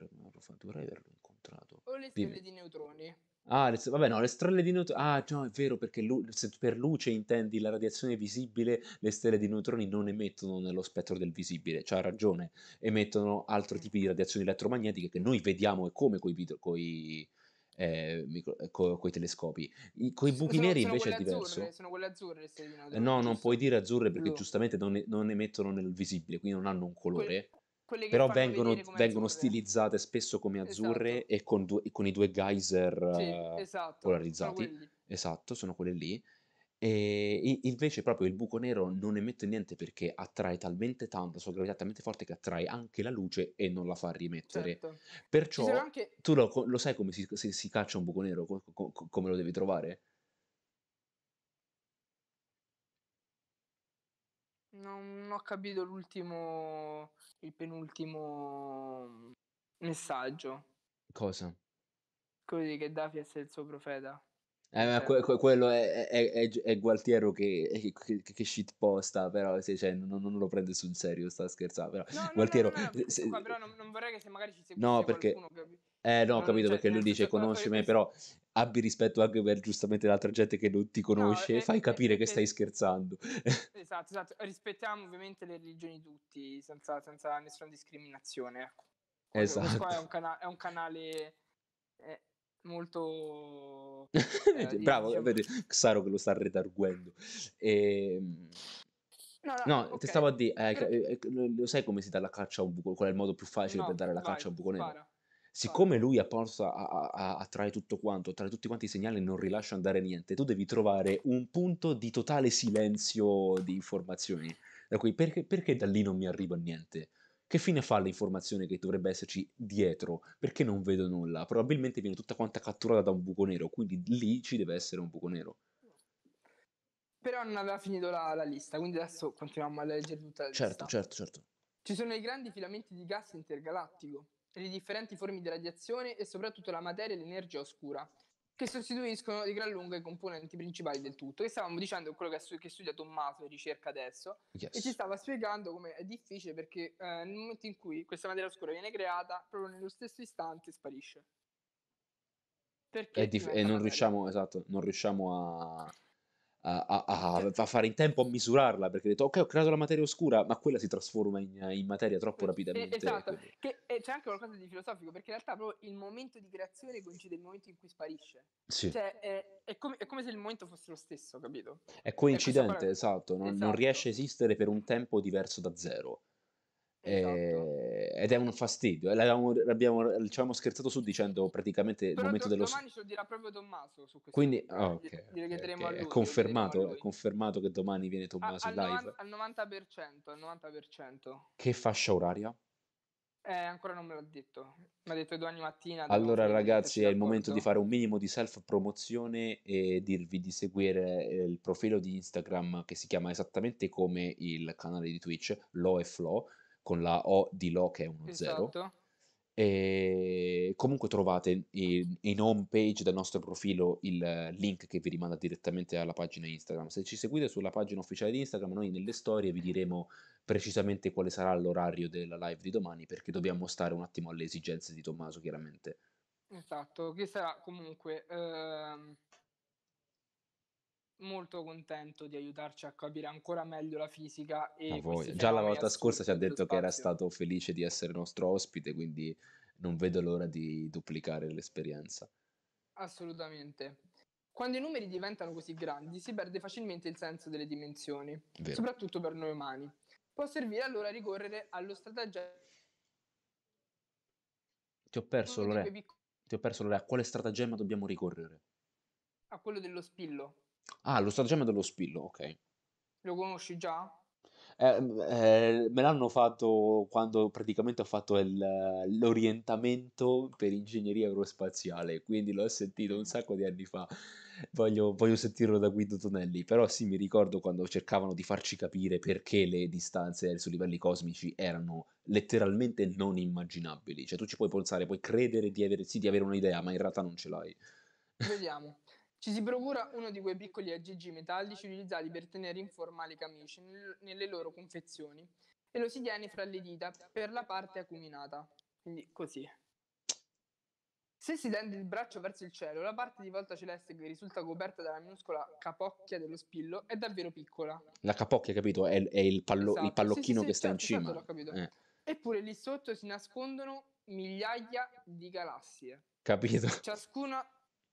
dovrei averlo incontrato. O le stelle Vivi. di neutroni. Ah, le vabbè, no, le stelle di neutroni. Ah, no, è vero, perché lu- se per luce intendi la radiazione visibile, le stelle di neutroni non emettono nello spettro del visibile, cioè ha ragione, emettono altri tipi di radiazioni elettromagnetiche che noi vediamo e come coi, video- coi, eh, micro- eh, co- coi telescopi. I- coi buchi sono, neri invece è diverso. Azzurre, sono quelle azzurre le neutroni. Eh, no, non puoi dire azzurre perché Blu. giustamente non, non emettono nel visibile, quindi non hanno un colore però vengono, vengono stilizzate spesso come azzurre esatto. e, con due, con i due geyser sì, eh, esatto, polarizzati. Sono esatto, sono quelle lì. E invece proprio il buco nero non emette niente perché attrae talmente tanto, la sua gravità è talmente forte che attrae anche la luce e non la fa rimettere. Certo. Perciò anche... tu lo, lo, sai come si, si, si caccia un buco nero, co, co, come lo devi trovare? Non ho capito l'ultimo, il penultimo messaggio. Cosa? Così che Dafi è il suo profeta. Eh, ma cioè que- que- quello è, è, è, è, Gualtiero che, che, che shitposta, però se, cioè, non, non, lo prende sul serio, sta scherzando. Però. No, Gualtiero, no, no, se... però non, non, vorrei che se magari ci seguisse no, perché... Che... Eh no, ho capito, perché lui dice conosci me, però abbi rispetto anche per giustamente l'altra gente che non ti conosce, no, eh, fai capire che stai eh, scherzando. Eh, esatto, esatto. Rispettiamo ovviamente le religioni tutti, senza, senza nessuna discriminazione. Ecco. Esatto. Questo è esatto. un, cana- è un canale eh, molto... Eh, Bravo, diciamo... vedi, Xaro che lo sta retarguendo. E... Ehm, no, no, no okay. ti stavo a dire, eh, lo sai come si dà la caccia a un buco? Qual è il modo più facile no, per dare la vai, caccia a un buco nero? Spara siccome lui a Polsa attrae tutto quanto, attrae tutti quanti i segnali e non rilascia andare niente, tu devi trovare un punto di totale silenzio di informazioni. Da cui perché, perché da lì non mi arriva niente? Che fine fa l'informazione che dovrebbe esserci dietro? Perché non vedo nulla? Probabilmente viene tutta quanta catturata da un buco nero, quindi lì ci deve essere un buco nero. Però non aveva finito la, la lista, quindi adesso continuiamo a leggere tutta la certo, lista. Certo, certo, certo. Ci sono i grandi filamenti di gas intergalattico, le differenti forme di radiazione e soprattutto la materia e l'energia oscura, che sostituiscono di gran lunga i componenti principali del tutto. Che stavamo dicendo quello che, che studia Tommaso e ricerca adesso, yes. e ci stava spiegando come è difficile perché eh, nel momento in cui questa materia oscura viene creata, proprio nello stesso istante sparisce. Perché dif- e non riusciamo, esatto, non riusciamo a a, a, a, fare in tempo a misurarla perché ho detto ok ho creato la materia oscura ma quella si trasforma in, in materia troppo eh, eh, rapidamente eh, esatto che, eh, c'è anche qualcosa di filosofico perché in realtà proprio il momento di creazione coincide il momento in cui sparisce sì. cioè è, è, com- è, come se il momento fosse lo stesso capito è coincidente è esatto, non, esatto, non, riesce a esistere per un tempo diverso da zero Esatto. Ehm, ed è un fastidio. Eh, l'abbiamo, ci avevamo scherzato su dicendo praticamente Però il momento do, dello... domani ce lo dirà proprio Tommaso su Quindi oh, okay, okay, okay. è, confermato, è confermato che domani viene Tommaso a, al live. 90, al, 90%, al 90%. Che fascia oraria? Eh, ancora non me l'ha detto. Mi ha detto domani mattina. Allora, ragazzi, è il momento di fare un minimo di self-promozione e dirvi di seguire eh, il profilo di Instagram che si chiama esattamente come il canale di Twitch, Lo e Flow, con la O di Lo che è uno esatto. zero. E comunque trovate in, in home page del nostro profilo il link che vi rimanda direttamente alla pagina Instagram. Se ci seguite sulla pagina ufficiale di Instagram, noi nelle storie vi diremo precisamente quale sarà l'orario della live di domani, perché dobbiamo stare un attimo alle esigenze di Tommaso, chiaramente. Esatto, che sarà comunque ehm, molto contento di aiutarci a capire ancora meglio la fisica. E Già la volta scorsa ci ha detto spazio. che era stato felice di essere nostro ospite, quindi non vedo l'ora di duplicare l'esperienza. Assolutamente. Quando i numeri diventano così grandi si perde facilmente il senso delle dimensioni, Vero. soprattutto per noi umani. Può servire allora a ricorrere allo stratagemma. Ti ho perso, Lore. Ti ho perso, Lore. A quale stratagemma dobbiamo ricorrere? A quello dello spillo. Ah, lo stratagemma dello spillo, ok. Lo conosci già? Eh, eh, me l'hanno fatto quando praticamente ho fatto il, l'orientamento per ingegneria aerospaziale, quindi l'ho sentito un sacco di anni fa. Voglio, voglio, sentirlo da Guido Tonelli, però sì, mi ricordo quando cercavano di farci capire perché le distanze su livelli cosmici erano letteralmente non immaginabili. Cioè tu ci puoi pensare, puoi credere di avere, sì, di avere un'idea, ma in realtà non ce l'hai. Vediamo. Ci si procura uno di quei piccoli aggeggi metallici utilizzati per tenere in forma le camicie nelle loro confezioni e lo si tiene fra le dita per la parte acuminata. Quindi così. Se si tende il braccio verso il cielo, la parte di volta celeste che risulta coperta dalla minuscola capocchia dello spillo è davvero piccola. La capocchia, capito? È, è il, pallo- esatto. il, pallocchino sì, che sì, sta certo, in certo, cima. Certo, eh. Eppure lì sotto si nascondono migliaia di galassie. Capito? Ciascuna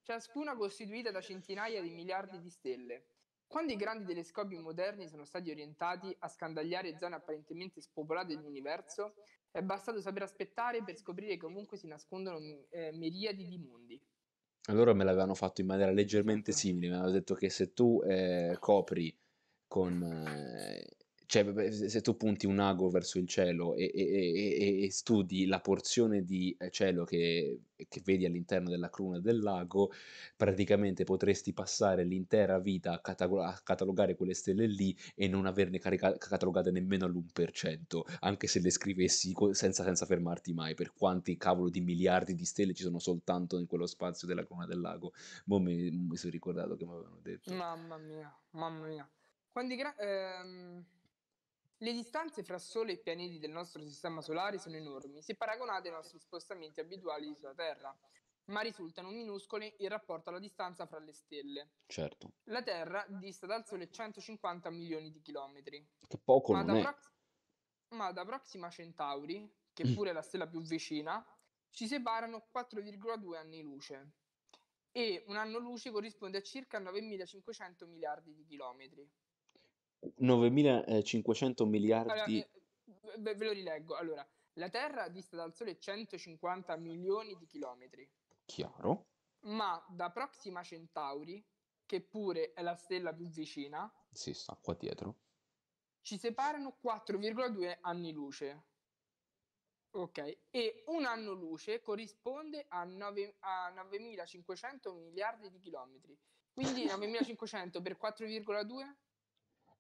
ciascuna costituita da centinaia di miliardi di stelle. Quando i grandi telescopi moderni sono stati orientati a scandagliare zone apparentemente spopolate dell'universo, è bastato saper aspettare per scoprire che comunque si nascondono eh, miriadi di mondi. Allora me l'avevano fatto in maniera leggermente simile, mi avevano detto che se tu eh, copri con eh, cioè, se tu punti un ago verso il cielo e, e, e, e studi la porzione di eh, cielo che, che, vedi all'interno della cruna del lago, praticamente potresti passare l'intera vita a, catalog- a catalogare quelle stelle lì e non averne carica- catalogate nemmeno all'1%, anche se le scrivessi co- senza, senza, fermarti mai, per quanti cavolo di miliardi di stelle ci sono soltanto in quello spazio della cruna del lago. Boh, mi, mi sono ricordato che mi avevano detto. Mamma mia, mamma mia. Quanti gra- ehm le distanze fra Sole e pianeti del nostro sistema solare sono enormi, se paragonate ai nostri spostamenti abituali sulla Terra, ma risultano minuscole in rapporto alla distanza fra le stelle. Certo. La Terra dista dal Sole 150 milioni di chilometri. Che poco ma, da, pro- ma da Proxima Centauri, che mm. pure è la stella più vicina, ci separano 4,2 anni luce e un anno luce corrisponde a circa 9.500 miliardi di chilometri. 9.500 miliardi. Allora, eh, ve, lo rileggo. Allora, la Terra dista dal Sole 150 milioni di chilometri. Chiaro. Ma da Proxima Centauri, che pure è la stella più vicina, si sta qua dietro, ci separano 4,2 anni luce. Ok, e un anno luce corrisponde a, 9, a 9.500 miliardi di chilometri. Quindi 9.500 per 4,2?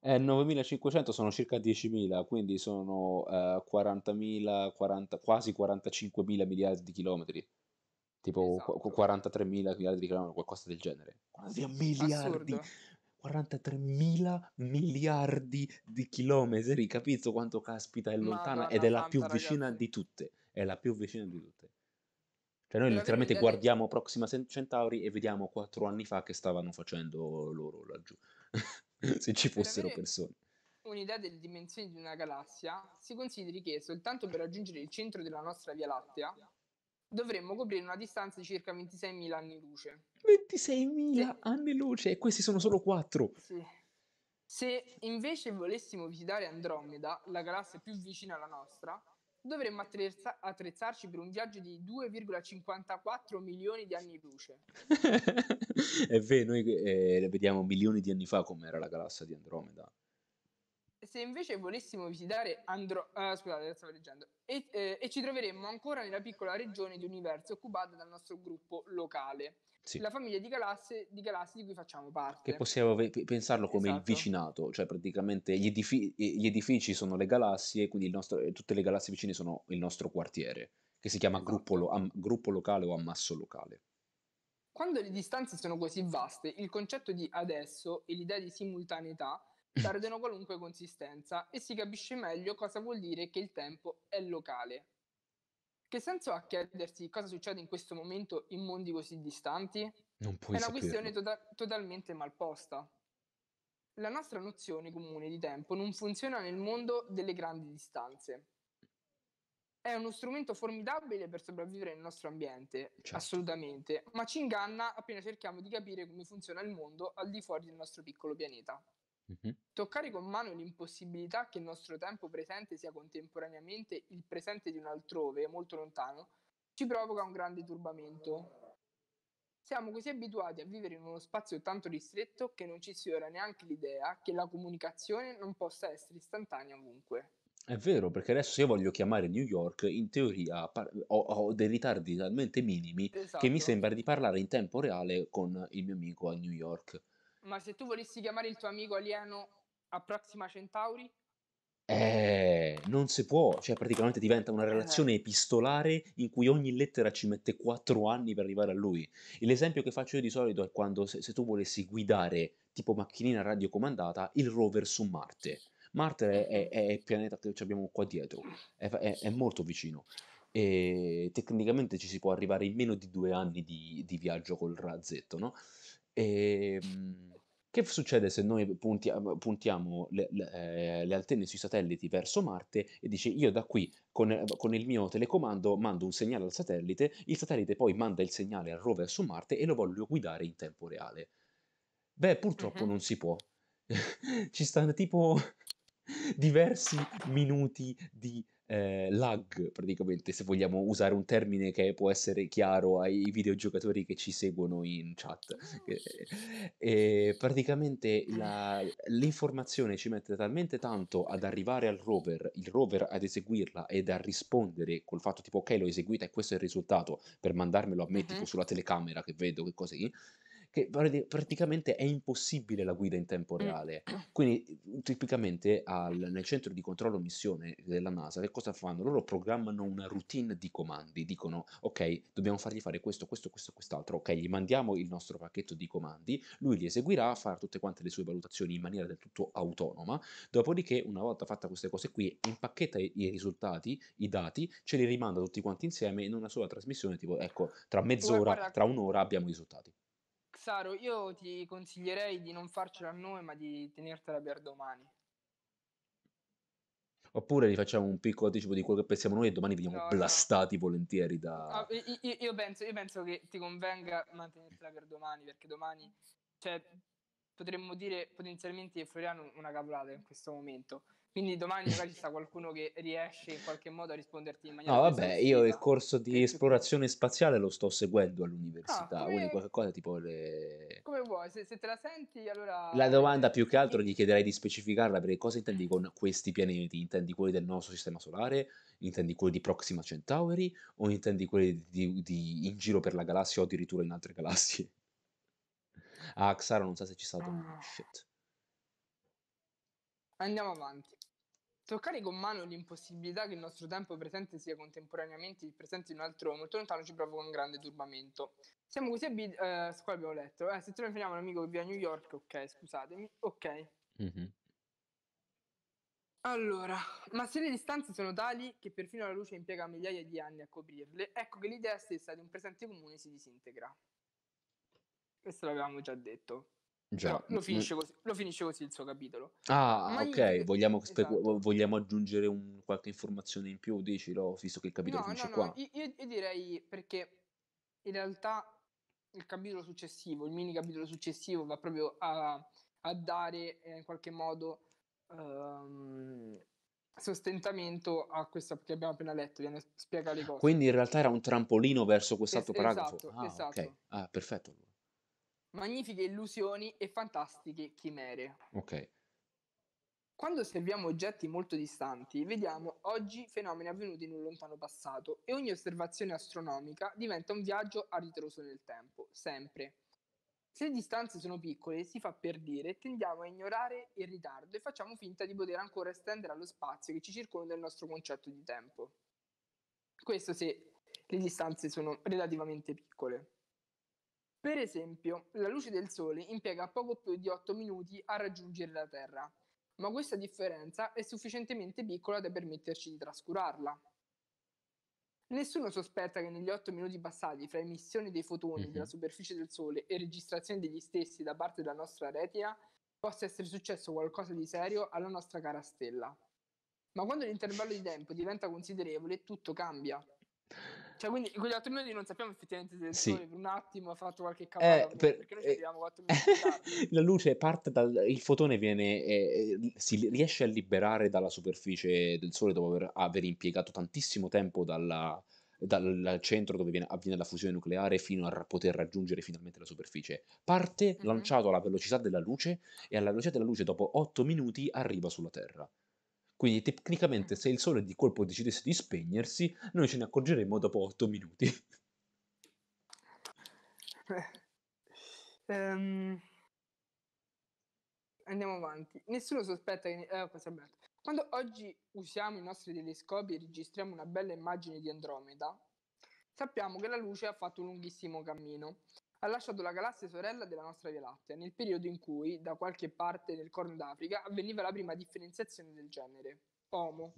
Eh, 9.500 sono circa 10.000, quindi sono eh, 40.000, 40, quasi 45.000 miliardi di chilometri, tipo esatto. qu- 43.000 miliardi di chilometri, qualcosa del genere. Quasi a Miliardi! Assurdo. 43.000 miliardi di chilometri, capito quanto caspita è lontana Madonna, ed è la più ragazzi. vicina di tutte, è la più vicina di tutte. Cioè noi letteralmente guardiamo Proxima Centauri e vediamo quattro anni fa che stavano facendo loro laggiù. se ci fossero persone. Un'idea delle dimensioni di una galassia, si consideri che soltanto per raggiungere il centro della nostra Via Lattea dovremmo coprire una distanza di circa 26.000 anni luce. 26.000 se... anni luce e questi sono solo 4. Sì. Se invece volessimo visitare Andromeda, la galassia più vicina alla nostra, dovremmo attrezza- attrezzarci per un viaggio di 2,54 milioni di anni luce. è vero, noi eh, vediamo milioni di anni fa com'era la galassia di Andromeda se invece volessimo visitare Andro... Uh, eh, scusate, stavo leggendo. E, eh, e, ci troveremmo ancora nella piccola regione di universo occupata dal nostro gruppo locale, sì. la famiglia di galassie, di galassie, di cui facciamo parte. Che possiamo ve- pensarlo come esatto. il vicinato, cioè praticamente gli, edifi- gli edifici sono le galassie, quindi nostro, eh, tutte le galassie vicine sono il nostro quartiere, che si chiama gruppo, lo- am- gruppo locale o ammasso locale. Quando le distanze sono così vaste, il concetto di adesso e l'idea di simultaneità perdono qualunque consistenza e si capisce meglio cosa vuol dire che il tempo è locale. Che senso ha chiedersi cosa succede in questo momento in mondi così distanti? Non puoi è una saperlo. questione to- tota-, totalmente malposta. La nostra nozione comune di tempo non funziona nel mondo delle grandi distanze. È uno strumento formidabile per sopravvivere nel nostro ambiente, certo. assolutamente, ma ci inganna appena cerchiamo di capire come funziona il mondo al di fuori del nostro piccolo pianeta. Mm-hmm. Toccare con mano l'impossibilità che il nostro tempo presente sia contemporaneamente il presente di un altrove, molto lontano, ci provoca un grande turbamento. Siamo così abituati a vivere in uno spazio tanto ristretto che non ci sfiora neanche l'idea che la comunicazione non possa essere istantanea ovunque. È vero, perché adesso se io voglio chiamare New York, in teoria par- ho, ho, dei ritardi talmente minimi esatto. che mi esatto. sembra di parlare in tempo reale con il mio amico a New York. Ma se tu volessi chiamare il tuo amico alieno a Proxima Centauri? Eh, non si può, cioè praticamente diventa una eh, eh. relazione epistolare in cui ogni lettera ci mette quattro anni per arrivare a lui. E l'esempio che faccio io di solito è quando se, se tu volessi guidare tipo macchinina radiocomandata il rover su Marte. Marte è, è, è il pianeta che abbiamo qua dietro, è, è, molto vicino e tecnicamente ci si può arrivare in meno di due anni di, di viaggio col razzetto, no? E, ehm, che succede se noi puntiamo, puntiamo le, le, eh, le, antenne sui satelliti verso Marte e dice io da qui con, con, il mio telecomando mando un segnale al satellite, il satellite poi manda il segnale al rover su Marte e lo voglio guidare in tempo reale? Beh, purtroppo uh-huh. non si può. Ci stanno tipo diversi minuti di eh, lag, praticamente, se vogliamo usare un termine che può essere chiaro ai videogiocatori che ci seguono in chat. E, praticamente la, l'informazione ci mette talmente tanto ad arrivare al rover, il rover ad eseguirla ed a rispondere col fatto tipo ok l'ho eseguita e questo è il risultato per mandarmelo a me uh-huh. tipo sulla telecamera che vedo che così che praticamente è impossibile la guida in tempo mm. reale. Quindi mm, tipicamente al, nel centro di controllo missione della NASA che cosa fanno? Loro programmano una routine di comandi, dicono ok dobbiamo fargli fare questo, questo, questo, quest'altro, ok gli mandiamo il nostro pacchetto di comandi, lui li eseguirà, farà tutte quante le sue valutazioni in maniera del tutto autonoma, dopodiché una volta fatte queste cose qui impacchetta i, i risultati, i dati, ce li rimanda tutti quanti insieme in una sola trasmissione tipo ecco tra mezz'ora, tra un'ora abbiamo i risultati. Saro, io ti consiglierei di non farcela a noi, ma di tenertela per domani. Oppure rifacciamo un piccolo anticipo di quello che pensiamo noi e domani veniamo no, blastati no. volentieri da... No, ah, io, io, penso, io, penso, che ti convenga mantenerla per domani, perché domani cioè, potremmo dire potenzialmente Floriano una cavolata in questo momento, quindi domani magari ci sta qualcuno che riesce in qualche modo a risponderti in maniera. No, ah, vabbè, io il corso di esplorazione spaziale lo sto seguendo all'università, ah, come... quindi qualcosa tipo le... Come vuoi, se, se, te la senti allora... La domanda eh, più che altro gli chiederei di specificarla, perché cosa intendi con questi pianeti? Intendi quelli del nostro sistema solare? Intendi quelli di Proxima Centauri? O intendi quelli di, di in giro per la galassia o addirittura in altre galassie? Ah, Xara non so se ci sta stato... Ah. Shit. Andiamo avanti. Toccare con mano l'impossibilità che il nostro tempo presente sia contemporaneamente il presente in un altro molto lontano ci provoca un grande turbamento. Siamo così abituati. Eh, qua abbiamo letto. Eh, se telefoniamo a un amico che vive a New York, ok, scusatemi. Ok. Mm-hmm. Allora, ma se le distanze sono tali che perfino la luce impiega migliaia di anni a coprirle, ecco che l'idea stessa di un presente comune si disintegra. Questo l'avevamo già detto. Già. Lo finisce, così, lo, finisce così, il suo capitolo. Ah, Ma ok. Io... Vogliamo, esatto. vogliamo, aggiungere un... qualche informazione in più? Dicilo, visto che il capitolo no, finisce no, no. qua. Io, io, direi perché in realtà il capitolo successivo, il mini capitolo successivo, va proprio a, a dare eh, in qualche modo um, sostentamento a questo che abbiamo appena letto. Viene spiega le cose. Quindi in realtà era un trampolino verso quest'altro es- paragrafo. Esatto, ah, esatto. Okay. ah, perfetto magnifiche illusioni e fantastiche chimere. Ok. Quando osserviamo oggetti molto distanti, vediamo oggi fenomeni avvenuti in un lontano passato e ogni osservazione astronomica diventa un viaggio a ritroso nel tempo, sempre. Se le distanze sono piccole, si fa per dire, tendiamo a ignorare il ritardo e facciamo finta di poter ancora estendere allo spazio che ci circonda il nostro concetto di tempo. Questo se le distanze sono relativamente piccole. Per esempio, la luce del Sole impiega poco più di 8 minuti a raggiungere la Terra, ma questa differenza è sufficientemente piccola da permetterci di trascurarla. Nessuno sospetta che negli 8 minuti passati fra emissione dei fotoni mm-hmm. della superficie del Sole e registrazione degli stessi da parte della nostra retina possa essere successo qualcosa di serio alla nostra cara stella. Ma quando l'intervallo di tempo diventa considerevole, tutto cambia. Cioè, quindi quegli 8 minuti non sappiamo effettivamente se sì. per un attimo ha fatto qualche cavolo. Eh, per... Perché noi ci 4 eh, minuti La luce parte dal... Il fotone viene... Eh, eh, si riesce a liberare dalla superficie del Sole dopo aver, aver impiegato tantissimo tempo dalla, dal centro dove viene, avviene la fusione nucleare fino a poter raggiungere finalmente la superficie. Parte uh-huh. lanciato alla velocità della luce e alla velocità della luce dopo 8 minuti arriva sulla Terra. Quindi tecnicamente se il sole di colpo decidesse di spegnersi, noi ce ne accorgeremmo dopo 8 minuti. um, andiamo avanti. Nessuno sospetta che... Eh, Quando oggi usiamo i nostri telescopi e registriamo una bella immagine di Andromeda, sappiamo che la luce ha fatto un lunghissimo cammino ha lasciato la galassia sorella della nostra Via Lattea, nel periodo in cui, da qualche parte del Corno d'Africa, avveniva la prima differenziazione del genere, Homo.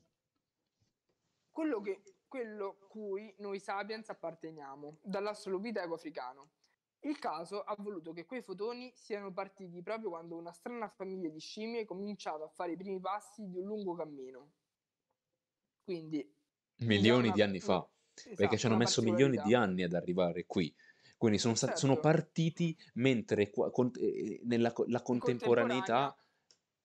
Quello, che, quello cui noi sapiens apparteniamo, dall'astrolopiteco africano. Il caso ha voluto che quei fotoni siano partiti proprio quando una strana famiglia di scimmie ha cominciato a fare i primi passi di un lungo cammino. Quindi... Milioni una... di anni fa, esatto, perché ci hanno esatto, messo milioni di anni ad arrivare qui quindi sono, certo. sono partiti mentre con, eh, nella la contemporaneità,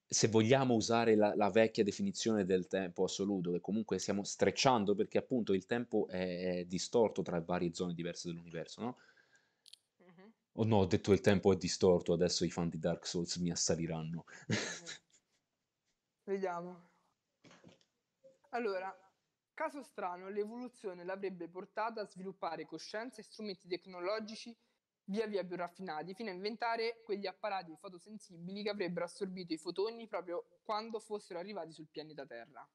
se vogliamo usare la, la, vecchia definizione del tempo assoluto, che comunque stiamo strecciando perché appunto il tempo è, è distorto tra varie zone diverse dell'universo, no? Mm-hmm. Oh no, ho detto il tempo è distorto, adesso i fan di Dark Souls mi assaliranno. mm Vediamo. Allora, Caso strano, l'evoluzione l'avrebbe portata a sviluppare coscienza e strumenti tecnologici via via più raffinati, fino a inventare quegli apparati fotosensibili che avrebbero assorbito i fotoni proprio quando fossero arrivati sul pianeta Terra.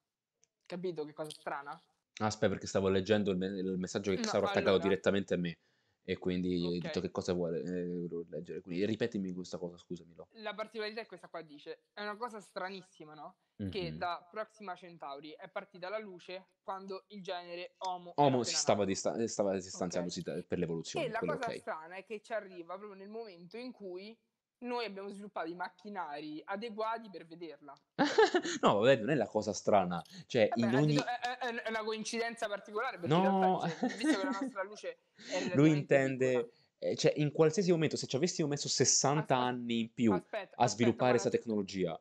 Capito che cosa strana? Aspetta, perché stavo leggendo il, me- il messaggio che no, sarò allora... attaccava direttamente a me e quindi okay. ho detto che cosa vuole eh, leggere. Quindi ripetimi questa cosa, scusami. No. La particolarità è questa qua, dice, è una cosa stranissima, no? Mm-hmm. Che da Proxima Centauri è partita la luce quando il genere Homo... Homo si stava, distan- stava distanziandosi okay. per l'evoluzione. E la cosa okay. strana è che ci arriva proprio nel momento in cui noi abbiamo sviluppato i macchinari adeguati per vederla. no, vabbè, non è la cosa strana. Cioè, vabbè, ogni... è, è, è, una coincidenza particolare perché no. in realtà, cioè, visto che la nostra luce è Lui intende... Eh, cioè, in qualsiasi momento, se ci avessimo messo 60 aspetta, anni in più aspetta, a sviluppare questa tecnologia.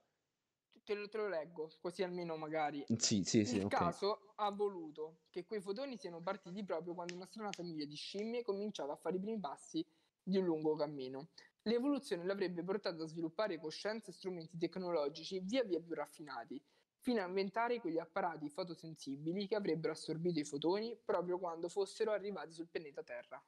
Te lo, te lo, leggo, così almeno magari. Sì, sì, sì. Il okay. caso ha voluto che quei fotoni siano partiti proprio quando una strana famiglia di scimmie cominciava a fare i primi passi di un lungo cammino l'evoluzione l'avrebbe portato a sviluppare coscienze e strumenti tecnologici via via più raffinati, fino a inventare quegli apparati fotosensibili che avrebbero assorbito i fotoni proprio quando fossero arrivati sul pianeta Terra.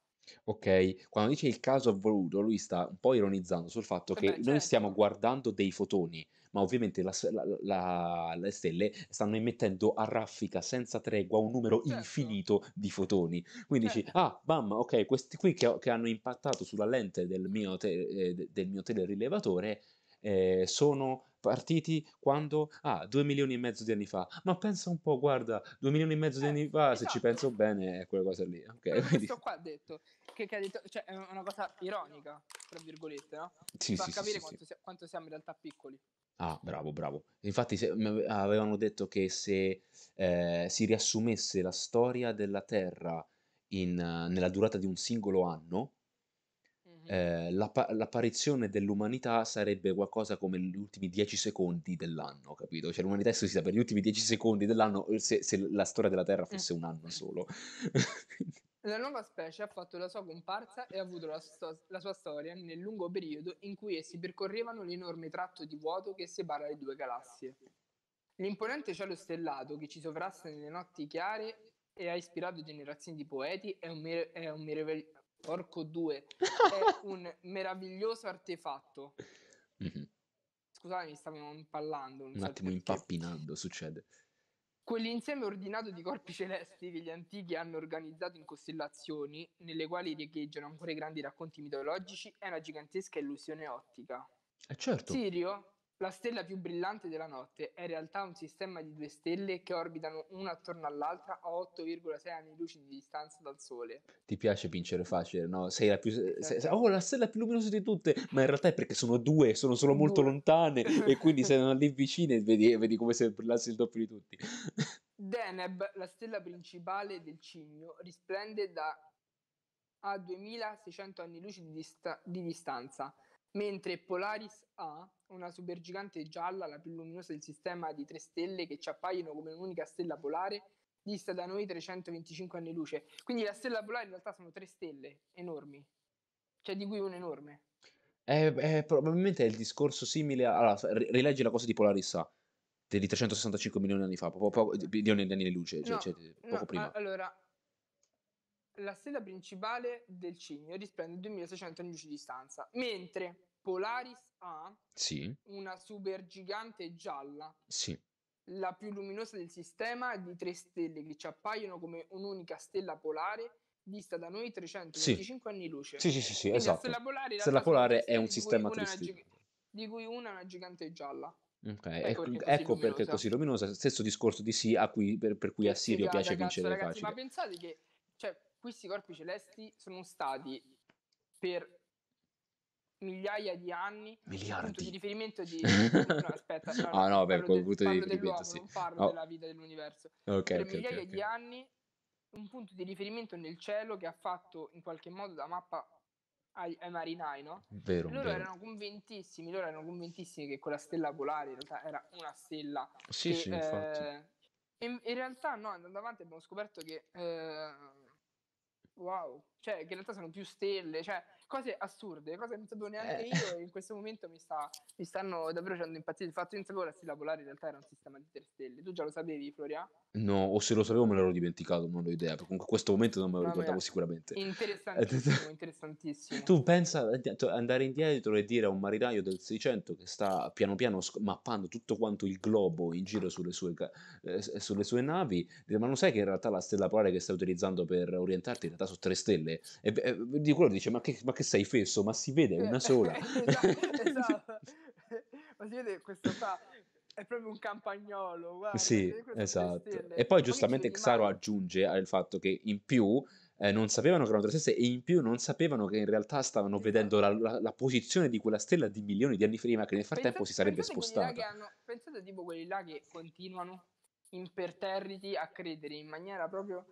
Ok, quando dice il caso ha voluto, lui sta un po' ironizzando sul fatto eh che beh, noi stiamo certo. guardando dei fotoni, ma ovviamente la la- la- le stelle stanno emettendo a raffica, senza tregua, un numero Certo, infinito di fotoni. Quindi dici, certo. ah, bam, ok, questi qui che, che hanno impattato sulla lente del mio, te- eh, del mio telerilevatore eh, sono partiti quando? Ah, due milioni e mezzo di anni fa. Ma pensa un po', guarda, due milioni e mezzo di eh, anni fa, esatto. se ci esatto. penso bene, è quella cosa lì. Ok, quindi... Questo qua ha detto, che, che, ha detto, cioè è una cosa ironica, tra virgolette, no? Sì, sì, capire sì, quanto, sì. Si, quanto siamo in realtà piccoli. Ah, bravo, bravo. Infatti se, avevano detto che se eh, si riassumesse la storia della Terra in, nella durata di un singolo anno, eh, l'app- l'apparizione dell'umanità sarebbe qualcosa come gli ultimi 10 secondi dell'anno, capito? Cioè l'umanità è sussistita per gli ultimi 10 secondi dell'anno eh, se, se la storia della Terra fosse un anno solo. La nuova specie ha fatto la sua comparsa e ha avuto la, sto- la, sua storia nel lungo periodo in cui essi percorrevano l'enorme tratto di vuoto che separa le due galassie. L'imponente cielo stellato che ci sovrasta nelle notti chiare e ha ispirato generazioni di poeti è un, mer- è un, merav- Orco 2 è un meraviglioso artefatto. Mm-hmm. Scusatemi, stavo impallando. Un attimo impappinando, succede. Quell'insieme ordinato di corpi celesti che gli antichi hanno organizzato in costellazioni, nelle quali riecheggiano ancora i grandi racconti mitologici, è una gigantesca illusione ottica. Eh certo. Sirio la stella più brillante della notte è in realtà un sistema di due stelle che orbitano una attorno all'altra a 8,6 anni luce di distanza dal Sole. Ti piace vincere facile, no? Sei la più... Sei, esatto. oh, la stella più luminosa di tutte! Ma in realtà è perché sono due, sono solo due. molto lontane e quindi se non lì vicine e vedi, vedi come se brillassi il doppio di tutti. Deneb, la stella principale del Cigno, risplende da a 2600 anni luce di, dista- di distanza mentre Polaris A, una supergigante gialla, la più luminosa del sistema di tre stelle che ci appaiono come un'unica stella polare, dista da noi 325 anni luce. Quindi la stella polare in realtà sono tre stelle enormi, cioè di cui una enorme. eh, probabilmente è il discorso simile a... Allora, rileggi la cosa di Polaris A di 365 milioni di anni fa, poco, poco, milioni di anni di luce, cioè, no, cioè, poco no, prima. allora, la stella principale del cigno risplende 2600 luci di distanza, mentre Polaris A, sì. una gigante gialla, sì. la più luminosa del sistema, di tre stelle che ci appaiono come un'unica stella polare vista da noi 325 sì. anni luce. Sì, sì, sì, sì esatto. La stella polare, stella polare è un sistema tristico. Di cui una è una gigante gialla. Okay. Ecco, perché, è ecco perché è ecco così luminosa. Stesso discorso di sì, cui, per, per, cui a Sirio piace ragazzo, vincere ragazzi, le Ma pensate che questi corpi celesti sono stati per migliaia di anni miliardi di riferimento di no, aspetta ah no beh quel punto di riferimento sì. non parlo oh. della vita dell'universo okay, per okay, migliaia okay, di anni un punto di riferimento nel cielo che ha fatto in qualche modo da mappa ai, ai marinai no? vero, loro vero. erano convintissimi loro erano convintissimi che quella stella polare in realtà era una stella sì che, sì eh, infatti in, in, realtà no andando avanti abbiamo scoperto che eh, Wow cioè, che in realtà sono più stelle, cioè, cose assurde, cose che non sapevo neanche eh. io e in questo momento mi, sta, mi stanno davvero facendo impazzire. Il fatto che non sapevo la stella polare in realtà era un sistema di tre stelle. Tu già lo sapevi, Floria? No, o se lo sapevo me l'ero dimenticato, non ho idea. Comunque in questo momento non me lo ricordavo sicuramente. Interessantissimo, interessantissimo. Tu pensa eh, andare indietro e dire a un marinaio del 600 che sta piano piano mappando tutto quanto il globo in giro sulle sue, eh, sulle sue navi, ma non sai che in realtà la stella polare che stai utilizzando per orientarti in realtà sono tre stelle? sorelle. E, e, di quello dice: ma che, ma che, sei fesso? Ma si vede, è una sola. Esatto, esatto, ma si vede questo qua è proprio un campagnolo. Guarda, sì, esatto. E poi giustamente Xaro aggiunge al fatto che in più eh, non sapevano che erano tre stelle e in più non sapevano che in realtà stavano esatto. vedendo la, la, la, posizione di quella stella di milioni di anni prima che nel frattempo pensate, si sarebbe spostata. Hanno, pensate tipo quelli là che continuano imperterriti a credere in maniera proprio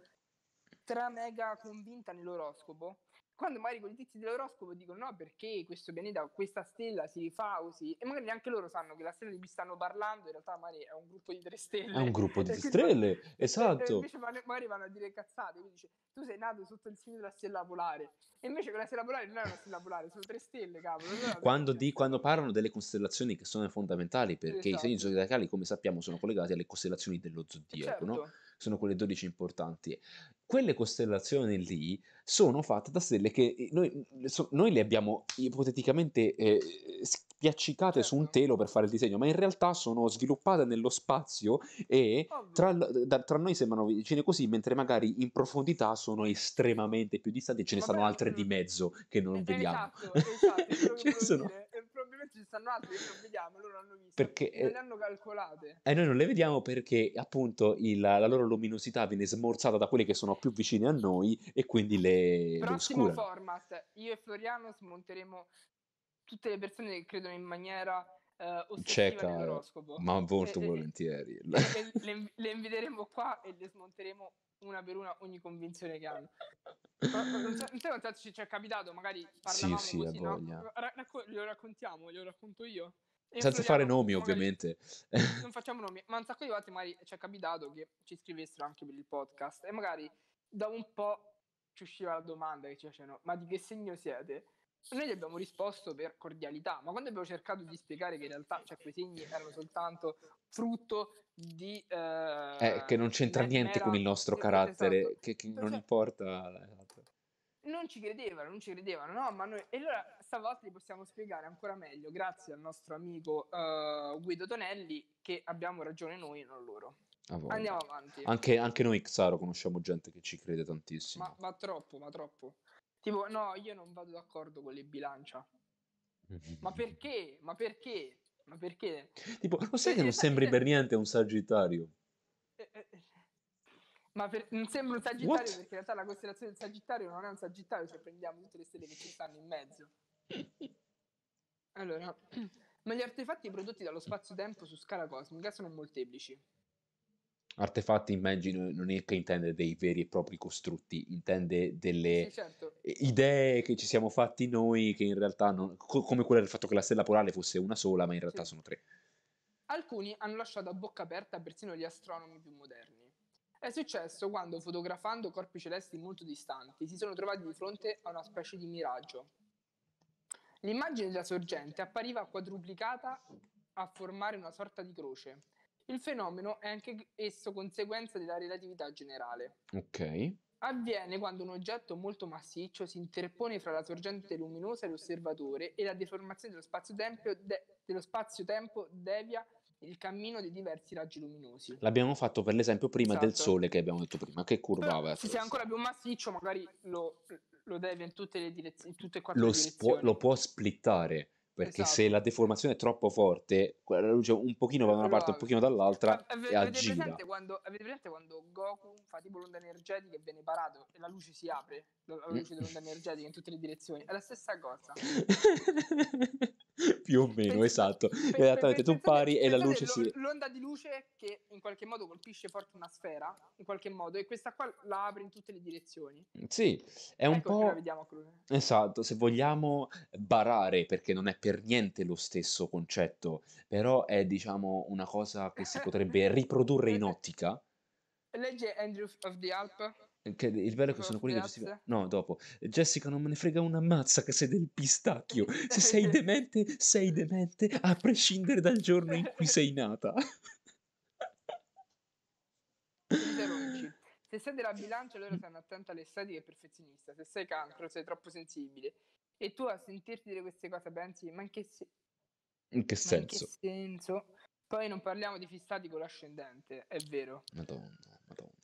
stra mega convinta nell'oroscopo, quando magari i tizi dell'oroscopo dicono no perché questo pianeta, questa stella si rifà così, e magari neanche loro sanno che la stella di cui stanno parlando in realtà magari è un gruppo di tre stelle. È un gruppo di stelle, esatto. E invece magari vanno a dire cazzate, quindi dice tu sei nato sotto il segno della stella polare, e invece quella stella polare non è una stella polare, sono tre stelle, cavolo. Quando, di, quando, parlano delle costellazioni che sono fondamentali, perché esatto. i segni esatto. zodiacali come sappiamo sono collegati alle costellazioni dello zodiaco, certo. no? sono quelle 12 importanti. Quelle costellazioni lì sono fatte da stelle che eh, noi, mm, so, noi le abbiamo ipoteticamente eh, spiaccicate su un certo. telo per fare il disegno, ma in realtà sono sviluppate nello spazio e tra, da, tra noi sembrano vicine così, mentre magari in profondità sono estremamente più distanti, e ce ne Vabbè, sono altre di mm. mezzo che non esatto, vediamo. Esatto, esatto, ce ne sono ci stanno altre che non vediamo, loro hanno visto. Perché, non le eh, hanno calcolate. E eh, noi non le vediamo perché appunto il, la loro luminosità viene smorzata da quelli che sono più vicini a noi e quindi le Prossimo le format, io e Floriano smonteremo tutte le persone che credono in maniera eh, ossessiva nell'oroscopo. Ma molto e, volentieri. Le, le, le invideremo qua e le smonteremo una per una ogni convinzione che hanno. Non so, non so quanto ci è capitato, magari parlavamo sì, sì, così, no? Ra- racco- lo raccontiamo, glielo racconto io. E Senza fare nomi, ovviamente. Non facciamo nomi, ma un sacco di volte magari ci è capitato che ci scrivessero anche per il podcast e magari da un po' ci usciva la domanda che ci facevano, ma di che segno siete? Noi gli abbiamo risposto per cordialità, ma quando abbiamo cercato di spiegare che in realtà cioè, quei segni erano soltanto frutto di... Eh, eh, che non c'entra niente mera... con il nostro carattere, esatto. che, che non cioè, importa... Non ci credevano, non ci credevano, no? Ma noi... E allora stavolta li possiamo spiegare ancora meglio, grazie al nostro amico uh, Guido Tonelli, che abbiamo ragione noi e non loro. Andiamo avanti. Anche, anche, noi, Xaro, conosciamo gente che ci crede tantissimo. Ma, ma troppo, ma troppo. Tipo, no, io non vado d'accordo con le bilancia. Ma perché? Ma perché? Ma perché? Tipo, lo sai che non sembri per niente un sagittario? Eh, eh, eh. ma per, non sembra un sagittario What? perché in realtà la costellazione del sagittario non è un sagittario, cioè prendiamo tutte le stelle che ci stanno in mezzo. Allora, ma gli artefatti prodotti dallo spazio-tempo su scala cosmica sono molteplici. Artefatti immagino non è che intende dei veri e propri costrutti, intende delle sì, certo. idee che ci siamo fatti noi che in realtà, non, co- come quella del fatto che la stella polare fosse una sola, ma in realtà sì. sono tre. Alcuni hanno lasciato a bocca aperta persino gli astronomi più moderni. È successo quando, fotografando corpi celesti molto distanti, si sono trovati di fronte a una specie di miraggio. L'immagine della sorgente appariva quadruplicata a formare una sorta di croce, il fenomeno è anche esso conseguenza della relatività generale. Ok. Avviene quando un oggetto molto massiccio si interpone fra la sorgente luminosa e l'osservatore e la deformazione dello spazio-tempo, de- dello spazio-tempo devia il cammino dei diversi raggi luminosi. L'abbiamo fatto per l'esempio prima esatto. del Sole che abbiamo detto prima, che curvava. se è ancora più massiccio magari lo, lo devia in tutte le direzioni, in tutte e quattro lo direzioni. Spo- lo può splittare perché esatto. se la deformazione è troppo forte, la luce un pochino va da una parte, un pochino dall'altra eh, a, e agisce. avete presente quando Goku fa tipo l'onda energetica e viene parato e la luce si apre, la, la mm. luce dell'onda energetica in tutte le direzioni? È la stessa cosa. Più o meno, esatto. Per, Esattamente, tu pari e la luce si... L'onda di luce che in qualche modo colpisce forte una sfera, in qualche modo, e questa qua la apre in tutte le direzioni. Sì, è ecco un po'... Esatto, se vogliamo barare, perché non è pesante per niente lo stesso concetto, però è diciamo una cosa che si potrebbe riprodurre in ottica. Legge Andrew of the Alp. Che, il bello è che sono quelli che Jessica... No, dopo. Jessica non me ne frega una mazza che sei del pistacchio. Se sei demente, sei demente, a prescindere dal giorno in cui sei nata. Se sei della bilancia, allora mm. sei attenta alle statiche e perfezionista. Se sei cancro, sei troppo sensibile. E tu a sentirti dire queste cose pensi, ma in che, se- in che senso? In che senso? Poi non parliamo di fissati con l'ascendente, è vero. Madonna, madonna.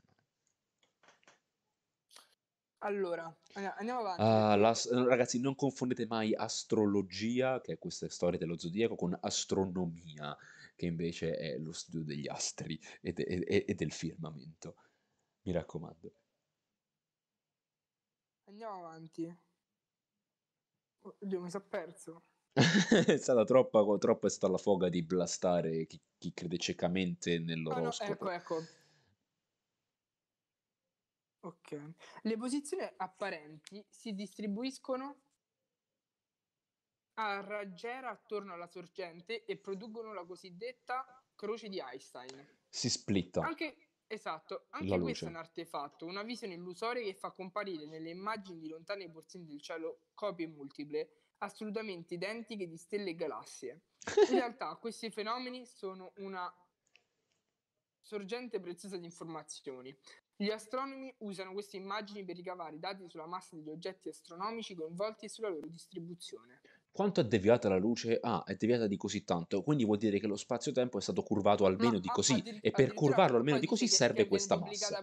Allora, andiamo avanti. Uh, la, ragazzi, non confondete mai astrologia, che è questa storia dello zodiaco, con astronomia, che invece è lo studio degli astri e, de- e-, e del firmamento. Mi raccomando. Andiamo avanti. Oddio, mi sono perso. è stata troppa, troppo è stata la foga di blastare chi, chi crede ciecamente nell'oroscopo. Ah, no, ecco, ecco. Ok. Le posizioni apparenti si distribuiscono a raggiera attorno alla sorgente e producono la cosiddetta croce di Einstein. Si splitta. Anche Esatto, anche questo è un artefatto, una visione illusoria che fa comparire nelle immagini di lontane porzioni del cielo copie multiple, assolutamente identiche di stelle e galassie. In realtà questi fenomeni sono una sorgente preziosa di informazioni. Gli astronomi usano queste immagini per ricavare dati sulla massa degli oggetti astronomici coinvolti e sulla loro distribuzione. Quanto è deviata la luce? Ah, è deviata di così tanto, quindi vuol dire che lo spazio-tempo è stato curvato almeno ma, di così, e per curvarlo almeno di così serve questa massa.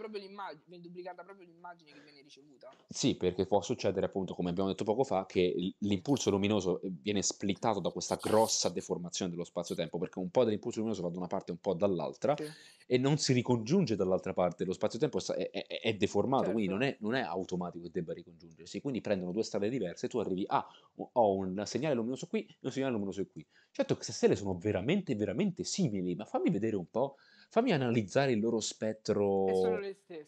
viene duplicata proprio l'immagine che viene ricevuta. Sì, perché può succedere appunto, come abbiamo detto poco fa, che l'impulso luminoso eh, viene splittato da questa grossa deformazione dello spazio-tempo, perché un po' dell'impulso luminoso va da una parte e un po' dall'altra, sì. e non si ricongiunge dall'altra parte, lo spazio-tempo è, è, è deformato, certo. quindi non è, non è, automatico che debba ricongiungersi, quindi prendono due strade diverse, e tu arrivi a ah, un segnale segnale luminoso qui e un segnale luminoso qui. Certo queste stelle sono veramente, veramente simili, ma fammi vedere un po', fammi analizzare il loro spettro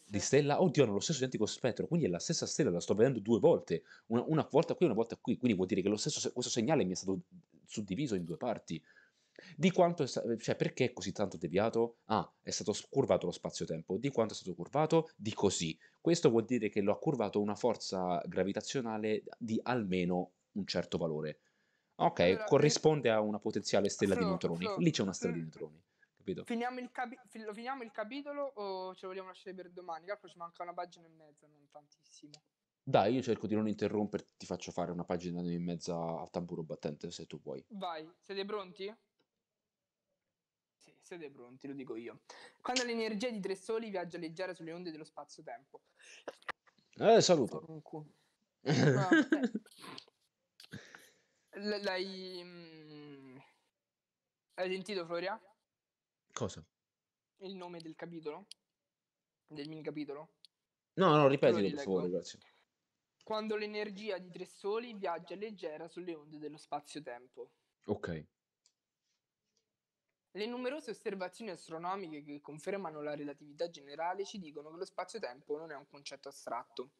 di stella. Oddio, hanno lo stesso identico spettro, quindi è la stessa stella, la sto vedendo due volte, una, una volta qui e una volta qui, quindi vuol dire che lo stesso, questo segnale mi è stato suddiviso in due parti. Di quanto è stato, cioè perché è così tanto deviato? Ah, è stato curvato lo spazio-tempo. Di quanto è stato curvato? Di così. Questo vuol dire che lo ha curvato una forza gravitazionale di almeno un certo valore. Ok, allora, eh, corrisponde a una potenziale stella flow, di neutroni. Flow. Lì c'è una stella mm. di neutroni. Capito? Finiamo il, capi- finiamo il capitolo o ce lo vogliamo lasciare per domani? Dopo ci manca una pagina e mezza, non tantissimo. Dai, io cerco di non interromperti, ti faccio fare una pagina e mezza al tamburo battente se tu vuoi. Vai, siete pronti? Sì, siete pronti, lo dico io. Quando l'energia di tre soli viaggia leggera sulle onde dello spazio-tempo. Eh, saluto. Ah, eh. L- l'hai. mm, hai sentito, Floria? Cosa? Il nome del capitolo? Del mini capitolo? No, no, ripetilo per leggo. favore, grazie. Quando l'energia di tre soli viaggia leggera sulle onde dello spazio-tempo. Ok. Le numerose osservazioni astronomiche che confermano la relatività generale ci dicono che lo spazio-tempo non è un concetto astratto,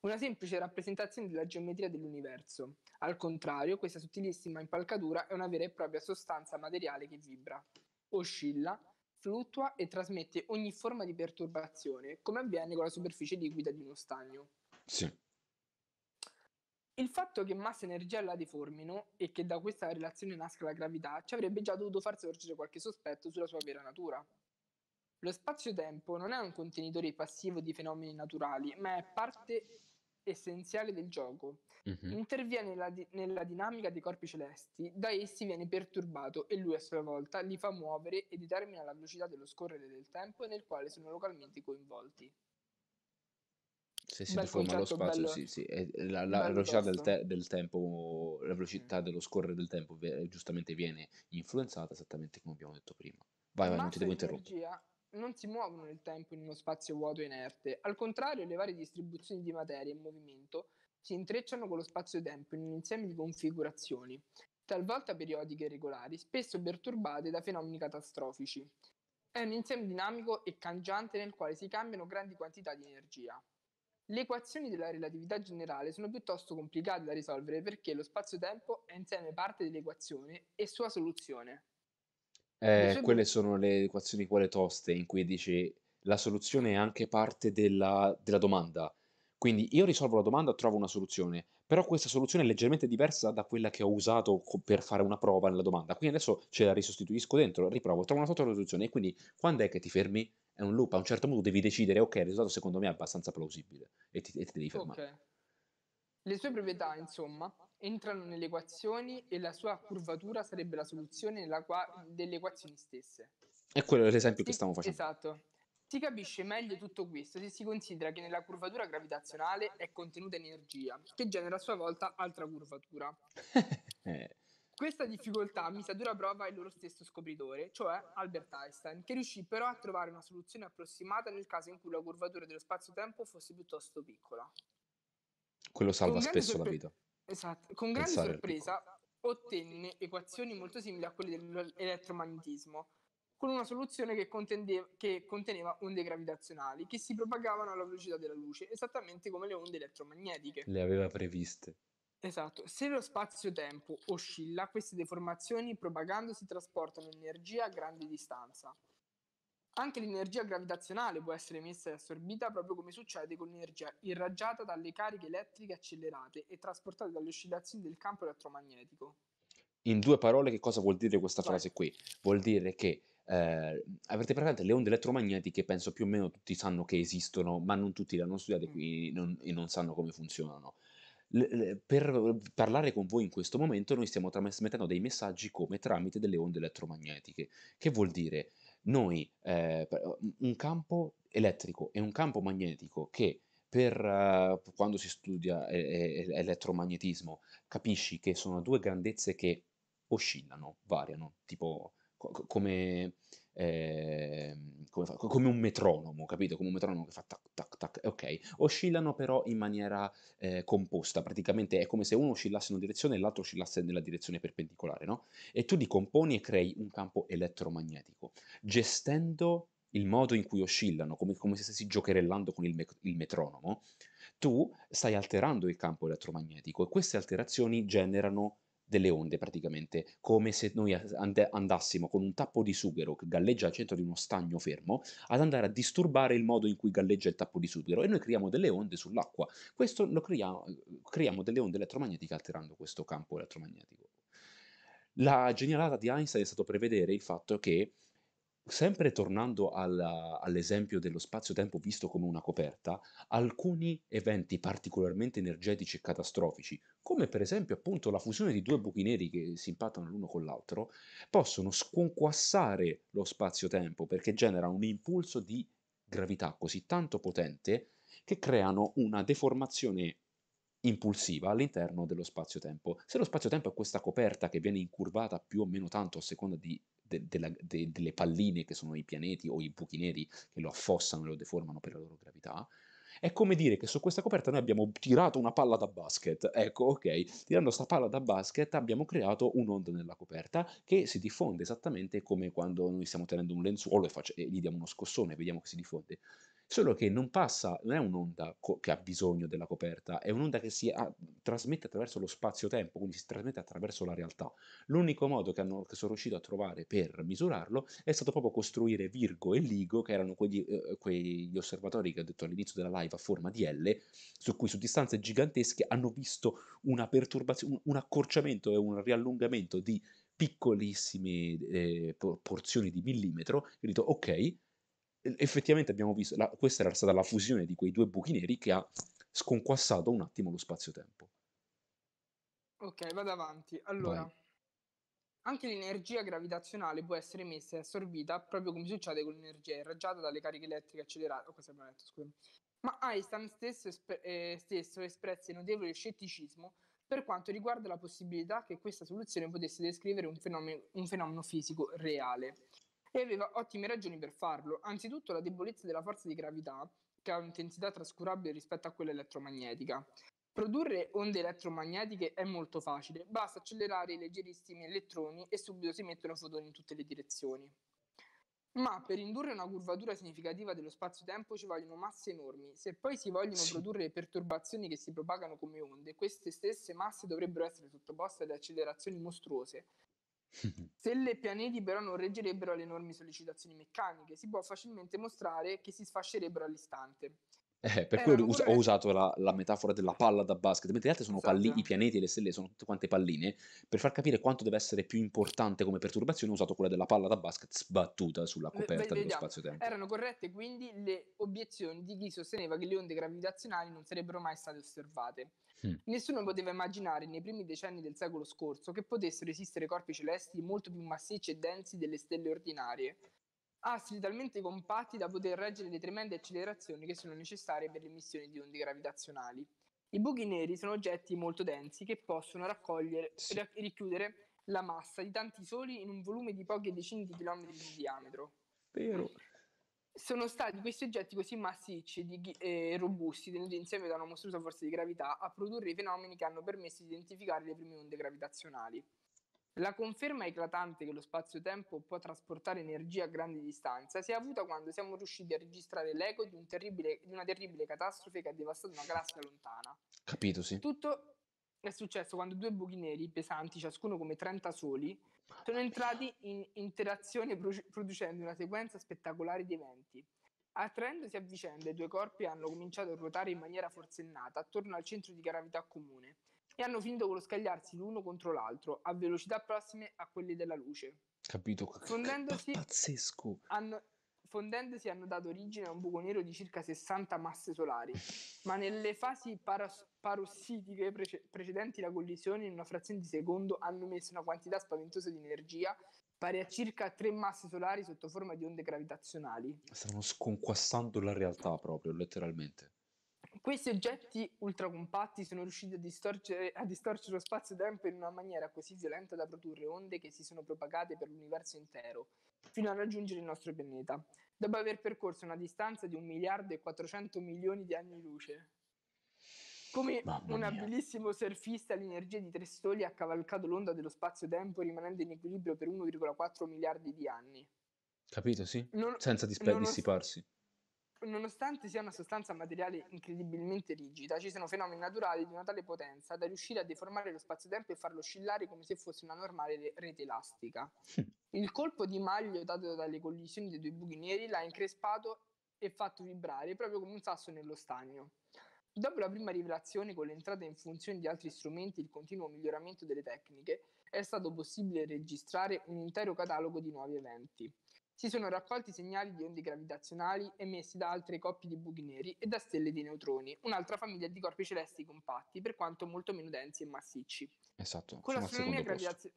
una semplice rappresentazione della geometria dell'universo. Al contrario, questa sottilissima impalcatura è una vera e propria sostanza materiale che vibra, oscilla, fluttua e trasmette ogni forma di perturbazione, come avviene con la superficie liquida di uno stagno. Sì. Il fatto che massa e energia la deformino e che da questa relazione nasca la gravità ci avrebbe già dovuto far sorgere qualche sospetto sulla sua vera natura. Lo spazio-tempo non è un contenitore passivo di fenomeni naturali, ma è parte essenziale del gioco. Mm-hmm. Interviene la di- nella dinamica dei corpi celesti, da essi viene perturbato e lui a sua volta li fa muovere e determina la velocità dello scorrere del tempo nel quale sono localmente coinvolti. Se si deforma lo spazio, bello, sì, sì. La, la velocità del, te- del, tempo, la velocità mm. dello scorrere del tempo giustamente viene influenzata esattamente come abbiamo detto prima. Vai, vai, non ti devo interrompere non si muovono nel tempo in uno spazio vuoto e inerte. Al contrario, le varie distribuzioni di materia in movimento si intrecciano con lo spazio-tempo in un insieme di configurazioni, talvolta periodiche e regolari, spesso perturbate da fenomeni catastrofici. È un insieme dinamico e cangiante nel quale si cambiano grandi quantità di energia. Le equazioni della relatività generale sono piuttosto complicate da risolvere perché lo spazio-tempo è insieme parte dell'equazione e sua soluzione. Eh, quelle sono le equazioni quelle toste in cui dici la soluzione è anche parte della, della domanda. Quindi io risolvo la domanda, trovo una soluzione, però questa soluzione è leggermente diversa da quella che ho usato co- per fare una prova nella domanda. Quindi adesso ce la risostituisco dentro, riprovo, trovo una sola soluzione e quindi quando è che ti fermi? È un loop, a un certo punto devi decidere, ok, il risultato secondo me è abbastanza plausibile e ti, e ti devi fermare. Okay. Le sue proprietà, insomma, entrano nelle equazioni e la sua curvatura sarebbe la soluzione qua- delle equazioni stesse. È quello l'esempio si, che stiamo facendo. Esatto. Si capisce meglio tutto questo se si considera che nella curvatura gravitazionale è contenuta energia, che genera a sua volta altra curvatura. Eh. Questa difficoltà mise a dura prova il loro stesso scopritore, cioè Albert Einstein, che riuscì però a trovare una soluzione approssimata nel caso in cui la curvatura dello spazio-tempo fosse piuttosto piccola. Quello salva spesso sorpre- la vita. Esatto, con grande Pensare sorpresa ottenne equazioni molto simili a quelle dell'elettromagnetismo, con una soluzione che, che conteneva onde gravitazionali che si propagavano alla velocità della luce, esattamente come le onde elettromagnetiche. Le aveva previste. Esatto, se lo spazio-tempo oscilla, queste deformazioni propagandosi trasportano energia a grande distanza. Anche l'energia gravitazionale può essere messa e assorbita proprio come succede con l'energia irraggiata dalle cariche elettriche accelerate e trasportate dalle oscillazioni del campo elettromagnetico. In due parole che cosa vuol dire questa Vai. frase qui? Vuol dire che eh, avete presente le onde elettromagnetiche, penso più o meno tutti sanno che esistono, ma non tutti le hanno studiate mm. qui non, e non sanno come funzionano. Le, le, per parlare con voi in questo momento noi stiamo trasmettendo dei messaggi come tramite delle onde elettromagnetiche, che vuol dire noi eh, un campo elettrico e un campo magnetico che per uh, quando si studia eh, eh, eh, elettromagnetismo capisci che sono due grandezze che oscillano, variano, tipo co- come Ehm, come, fa, come, un metronomo, capito? Come un metronomo che fa tac tac tac, eh, ok. Oscillano però in maniera eh, composta, praticamente è come se uno oscillasse in una direzione e l'altro oscillasse nella direzione perpendicolare, no? E tu li componi e crei un campo elettromagnetico, gestendo il modo in cui oscillano, come, come se stessi giocherellando con il, me- il metronomo, tu stai alterando il campo elettromagnetico e queste alterazioni generano delle onde praticamente, come se noi and- andassimo con un tappo di sughero che galleggia al centro di uno stagno fermo ad andare a disturbare il modo in cui galleggia il tappo di sughero e noi creiamo delle onde sull'acqua. Questo lo creiamo, creiamo delle onde elettromagnetiche alterando questo campo elettromagnetico. La genialata di Einstein è stato prevedere il fatto che Sempre tornando alla- all'esempio dello spazio-tempo visto come una coperta, alcuni eventi particolarmente energetici e catastrofici, come per esempio appunto la fusione di due buchi neri che si impattano l'uno con l'altro, possono sconquassare lo spazio-tempo perché genera un impulso di gravità così tanto potente che creano una deformazione impulsiva all'interno dello spazio-tempo. Se lo spazio-tempo è questa coperta che viene incurvata più o meno tanto a seconda di de, della, de, delle palline che sono i pianeti o i buchi neri che lo affossano e lo deformano per la loro gravità. È come dire che su questa coperta noi abbiamo tirato una palla da basket. Ecco, ok, tirando questa palla da basket abbiamo creato un'onda nella coperta che si diffonde esattamente come quando noi stiamo tenendo un lenzuolo e, faccio, e gli diamo uno scossone e vediamo che si diffonde solo che non passa, non è un'onda co- che ha bisogno della coperta, è un'onda che si a- trasmette attraverso lo spazio-tempo, quindi si trasmette attraverso la realtà. L'unico modo che, hanno, che, sono riuscito a trovare per misurarlo è stato proprio costruire Virgo e Ligo, che erano quegli, eh, eh quegli osservatori che ho detto all'inizio della live a forma di L, su cui su distanze gigantesche hanno visto una perturbazione, un, un accorciamento e un riallungamento di piccolissime eh, porzioni di millimetro, e ho detto ok, effettivamente abbiamo visto, la, questa era stata la fusione di quei due buchi neri che ha sconquassato un attimo lo spazio-tempo. Ok, vado avanti. Allora, Vai. anche l'energia gravitazionale può essere messa e assorbita proprio come succede con l'energia irraggiata dalle cariche elettriche accelerate. Oh, detto, Ma Einstein stesso, esp- eh, stesso espresse notevole scetticismo per quanto riguarda la possibilità che questa soluzione potesse descrivere un fenomeno, un fenomeno fisico reale e aveva ottime ragioni per farlo, anzitutto la debolezza della forza di gravità, che ha un'intensità trascurabile rispetto a quella elettromagnetica. Produrre onde elettromagnetiche è molto facile, basta accelerare i leggerissimi elettroni e subito si mettono fotoni in tutte le direzioni. Ma per indurre una curvatura significativa dello spazio-tempo ci vogliono masse enormi. Se poi si vogliono sì. produrre perturbazioni che si propagano come onde, queste stesse masse dovrebbero essere sottoposte ad accelerazioni mostruose, Se le pianeti però non reggerebbero alle enormi sollecitazioni meccaniche, si può facilmente mostrare che si sfascerebbero all'istante. Eh, per cui us- ho usato la, la, metafora della palla da basket, mentre le altre sono esatto. palli- i pianeti e le stelle sono tutte quante palline, per far capire quanto deve essere più importante come perturbazione ho usato quella della palla da basket sbattuta sulla coperta v- dello spazio-tempo. Erano corrette quindi le obiezioni di chi sosteneva che le onde gravitazionali non sarebbero mai state osservate. Nessuno poteva immaginare nei primi decenni del secolo scorso che potessero esistere corpi celesti molto più massicci e densi delle stelle ordinarie, astri talmente compatti da poter reggere le tremende accelerazioni che sono necessarie per le emissioni di onde gravitazionali. I buchi neri sono oggetti molto densi che possono raccogliere sì. richiudere la massa di tanti soli in un volume di poche decine di chilometri di diametro. Vero. Mm sono stati questi oggetti così massicci e eh, robusti, tenuti insieme da una mostruosa forza di gravità, a produrre i fenomeni che hanno permesso di identificare le prime onde gravitazionali. La conferma eclatante che lo spazio-tempo può trasportare energia a grande distanza si è avuta quando siamo riusciti a registrare l'eco di, un terribile, di una terribile catastrofe che ha devastato una galassia lontana. Capito, sì. Tutto è successo quando due buchi neri pesanti, ciascuno come 30 soli, sono entrati in interazione producendo una sequenza spettacolare di eventi. Attraendosi a vicenda, i due corpi hanno cominciato a ruotare in maniera forsennata attorno al centro di gravità comune e hanno finito con lo scagliarsi l'uno contro l'altro a velocità prossime a quelle della luce. Capito? Fondendosi, pazzesco! Hanno, fondendosi hanno dato origine a un buco nero di circa 60 masse solari, ma nelle fasi paras- parossitiche prece- precedenti la collisione in una frazione di secondo hanno emesso una quantità spaventosa di energia pari a circa 3 masse solari sotto forma di onde gravitazionali. Stanno sconquassando la realtà proprio, letteralmente. Questi oggetti ultracompatti sono riusciti a distorcere, a distorcere lo spazio-tempo in una maniera così violenta da produrre onde che si sono propagate per l'universo intero fino a raggiungere il nostro pianeta, dopo aver percorso una distanza di 1 miliardo e 400 milioni di anni luce. Come un abilissimo surfista, l'energia di Trestoli ha cavalcato l'onda dello spazio-tempo rimanendo in equilibrio per 1,4 miliardi di anni. Capito, sì? Non, Senza dispe- nonost- dissiparsi. Nonostante sia una sostanza materiale incredibilmente rigida, ci sono fenomeni naturali di una tale potenza da riuscire a deformare lo spazio-tempo e farlo oscillare come se fosse una normale rete elastica. Hm. Il colpo di maglio dato dalle collisioni dei due buchi neri l'ha increspato e fatto vibrare proprio come un sasso nello stagno. Dopo la prima rivelazione, con l'entrata in funzione di altri strumenti e il continuo miglioramento delle tecniche, è stato possibile registrare un intero catalogo di nuovi eventi si sono raccolti segnali di onde gravitazionali emessi da altre coppie di buchi neri e da stelle di neutroni, un'altra famiglia di corpi celesti compatti, per quanto molto meno densi e massicci. Esatto. Con, l'astronomia, gravitazio-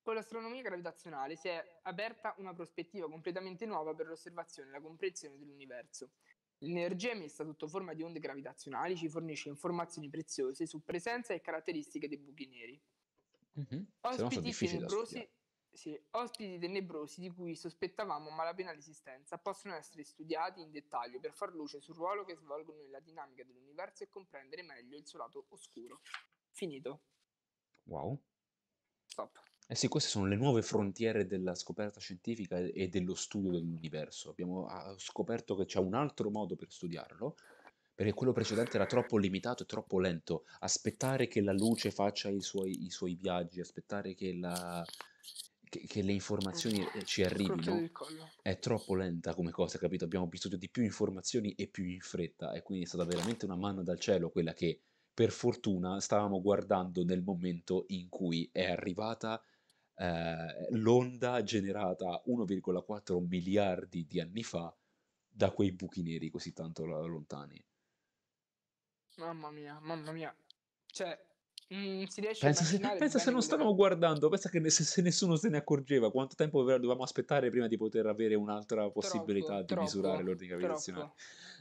con l'astronomia, gravitazionale si è aperta una prospettiva completamente nuova per l'osservazione e la comprensione dell'universo. L'energia emessa sotto forma di onde gravitazionali ci fornisce informazioni preziose su presenza e caratteristiche dei buchi neri. Mm-hmm. Ospiti tenebrosi sì, ospiti tenebrosi di cui sospettavamo malapena l'esistenza possono essere studiati in dettaglio per far luce sul ruolo che svolgono nella dinamica dell'universo e comprendere meglio il suo lato oscuro. Finito. Wow. Stop. Eh sì, queste sono le nuove frontiere della scoperta scientifica e dello studio dell'universo. Abbiamo ah, scoperto che c'è un altro modo per studiarlo, perché quello precedente era troppo limitato e troppo lento. Aspettare che la luce faccia i suoi, i suoi viaggi, aspettare che la, che, che le informazioni eh. Eh, ci arrivino è troppo lenta come cosa, capito? Abbiamo bisogno di più informazioni e più in fretta e quindi è stata veramente una manna dal cielo quella che per fortuna stavamo guardando nel momento in cui è arrivata eh, l'onda generata 1,4 miliardi di anni fa da quei buchi neri così tanto lontani. Mamma mia, mamma mia. Cioè, Mm, si riesce pensa a se, pensa se non stavamo guardando, pensa che se, se, nessuno se ne accorgeva, quanto tempo dovevamo aspettare prima di poter avere un'altra possibilità troppo, di troppo, misurare l'ordine gravitazionale?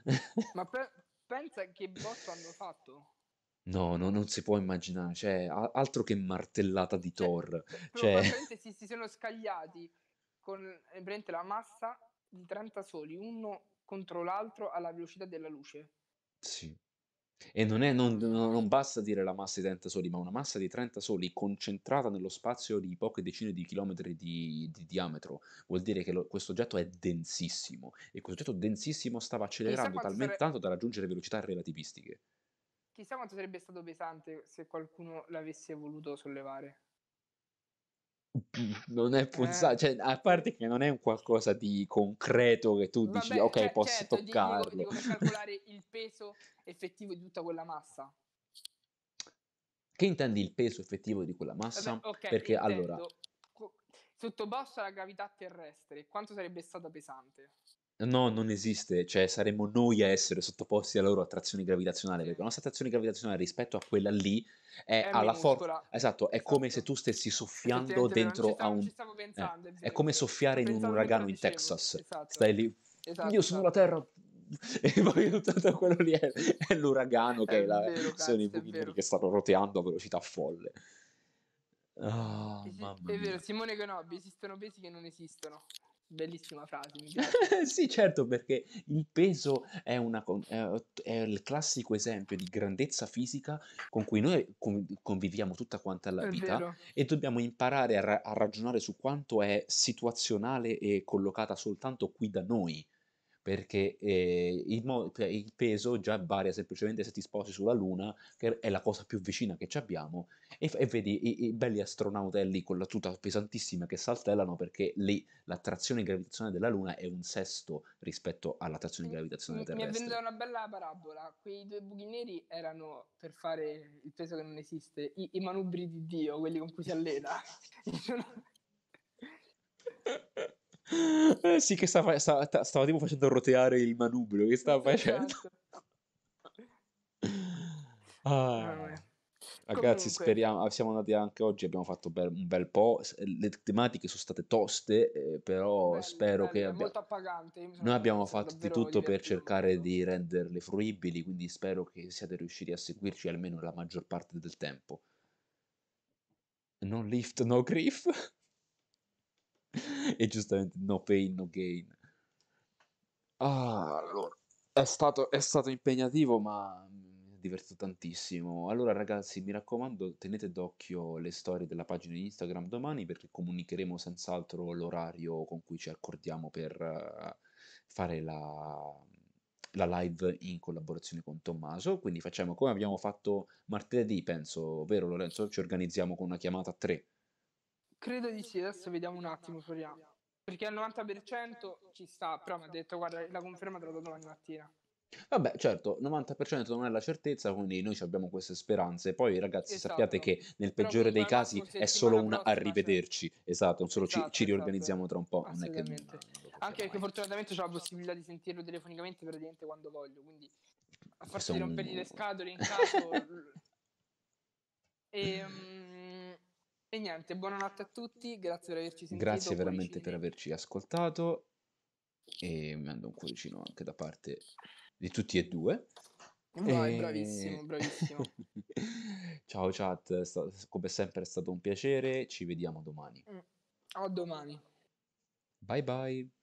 Ma pe- pensa che botto hanno fatto? No, no, non si può immaginare, cioè, altro che martellata di cioè, Thor. Cioè... Si, si, sono scagliati con eh, la massa di 30 soli, uno contro l'altro alla velocità della luce. Sì, e non, è, non, non basta dire la massa di 30 soli, ma una massa di 30 soli concentrata nello spazio di poche decine di chilometri di, di diametro vuol dire che lo, questo oggetto è densissimo e questo oggetto densissimo stava accelerando talmente sare... tanto da raggiungere velocità relativistiche. Chissà quanto sarebbe stato pesante se qualcuno l'avesse voluto sollevare non è eh. punzante, cioè, a parte che non è un qualcosa di concreto che tu Vabbè, dici ok cioè, posso certo, toccarlo. Di, calcolare il peso effettivo di tutta quella massa. Che intendi il peso effettivo di quella massa? Vabbè, okay, Perché intendo, allora... Sottoposto alla gravità terrestre, quanto sarebbe stata pesante? No, non esiste, cioè saremmo noi a essere sottoposti alla loro attrazione gravitazionale, perché la nostra attrazione gravitazionale rispetto a quella lì è, è alla forza. Esatto, è come se esatto. tu stessi soffiando dentro stavo, a un... Pensando, eh, è come soffiare in un uragano in Texas. Esatto. Stai lì, esatto, io sono la esatto. terra... E poi tutto quello lì è, è l'uragano che è la, vero, sono i buchi che stanno roteando a velocità folle. Oh, è vero, Simone Conobbi, esistono pesi che non esistono. Bellissima frase. sì, certo, perché il peso è, una, è, il classico esempio di grandezza fisica con cui noi conviviamo tutta quanta la vita e dobbiamo imparare a, ra- a, ragionare su quanto è situazionale e collocata soltanto qui da noi perché eh, il, mo- cioè, il, peso già varia semplicemente se ti sposi sulla Luna, che è la cosa più vicina che abbiamo, e, f- e vedi i-, i belli astronautelli con la tuta pesantissima che saltellano perché lì l'attrazione gravitazionale della Luna è un sesto rispetto all'attrazione gravitazionale Terra. Mi è venuta una bella parabola, quei due buchi neri erano per fare il peso che non esiste, i, i manubri di Dio, quelli con cui si allena. Eh, sì, che stava, stava, stava tipo facendo roteare il manubrio. Che stava facendo? Esatto. ah. Ragazzi, Comunque. speriamo. Ah, siamo andati anche oggi. Abbiamo fatto bel, un bel po'. Eh, le tematiche sono state toste, eh, però bello, spero bello, che. Abbia... molto appagante. Noi abbiamo fatto di tutto per cercare di renderle fruibili. Quindi spero che siate riusciti a seguirci almeno la maggior parte del tempo. Non lift, no griff. e giustamente no pain, no gain. Ah, allora, è stato, è stato impegnativo, ma mi è divertito tantissimo. Allora, ragazzi, mi raccomando, tenete d'occhio le storie della pagina di Instagram domani perché comunicheremo senz'altro l'orario con cui ci accordiamo per eh, fare la, la live in collaborazione con Tommaso. Quindi facciamo come abbiamo fatto martedì, penso, vero Lorenzo? Ci organizziamo con una chiamata a tre. Credo di sì, adesso vediamo un attimo, proviamo. Perché al 90% ci sta, però mi ha detto guarda, la conferma te la do domani mattina. Vabbè, certo, 90% non è la certezza, quindi noi abbiamo queste speranze. Poi, ragazzi, esatto. sappiate che nel peggiore dei casi è solo un arrivederci. Cioè... Esatto, solo esatto, ci, ci, esatto. riorganizziamo tra un po'. Non è che non, non Anche perché fortunatamente ho la possibilità di sentirlo telefonicamente praticamente quando voglio. Quindi a forza di rompergli le scatole in caso. e, um e niente, buonanotte a tutti, grazie per averci sentito. Grazie veramente cuoricini. per averci ascoltato e mando un cuoricino anche da parte di tutti e due. Vai, e... bravissimo, bravissimo. ciao chat, sta- come sempre è stato un piacere, ci vediamo domani. Mm. A domani. Bye bye.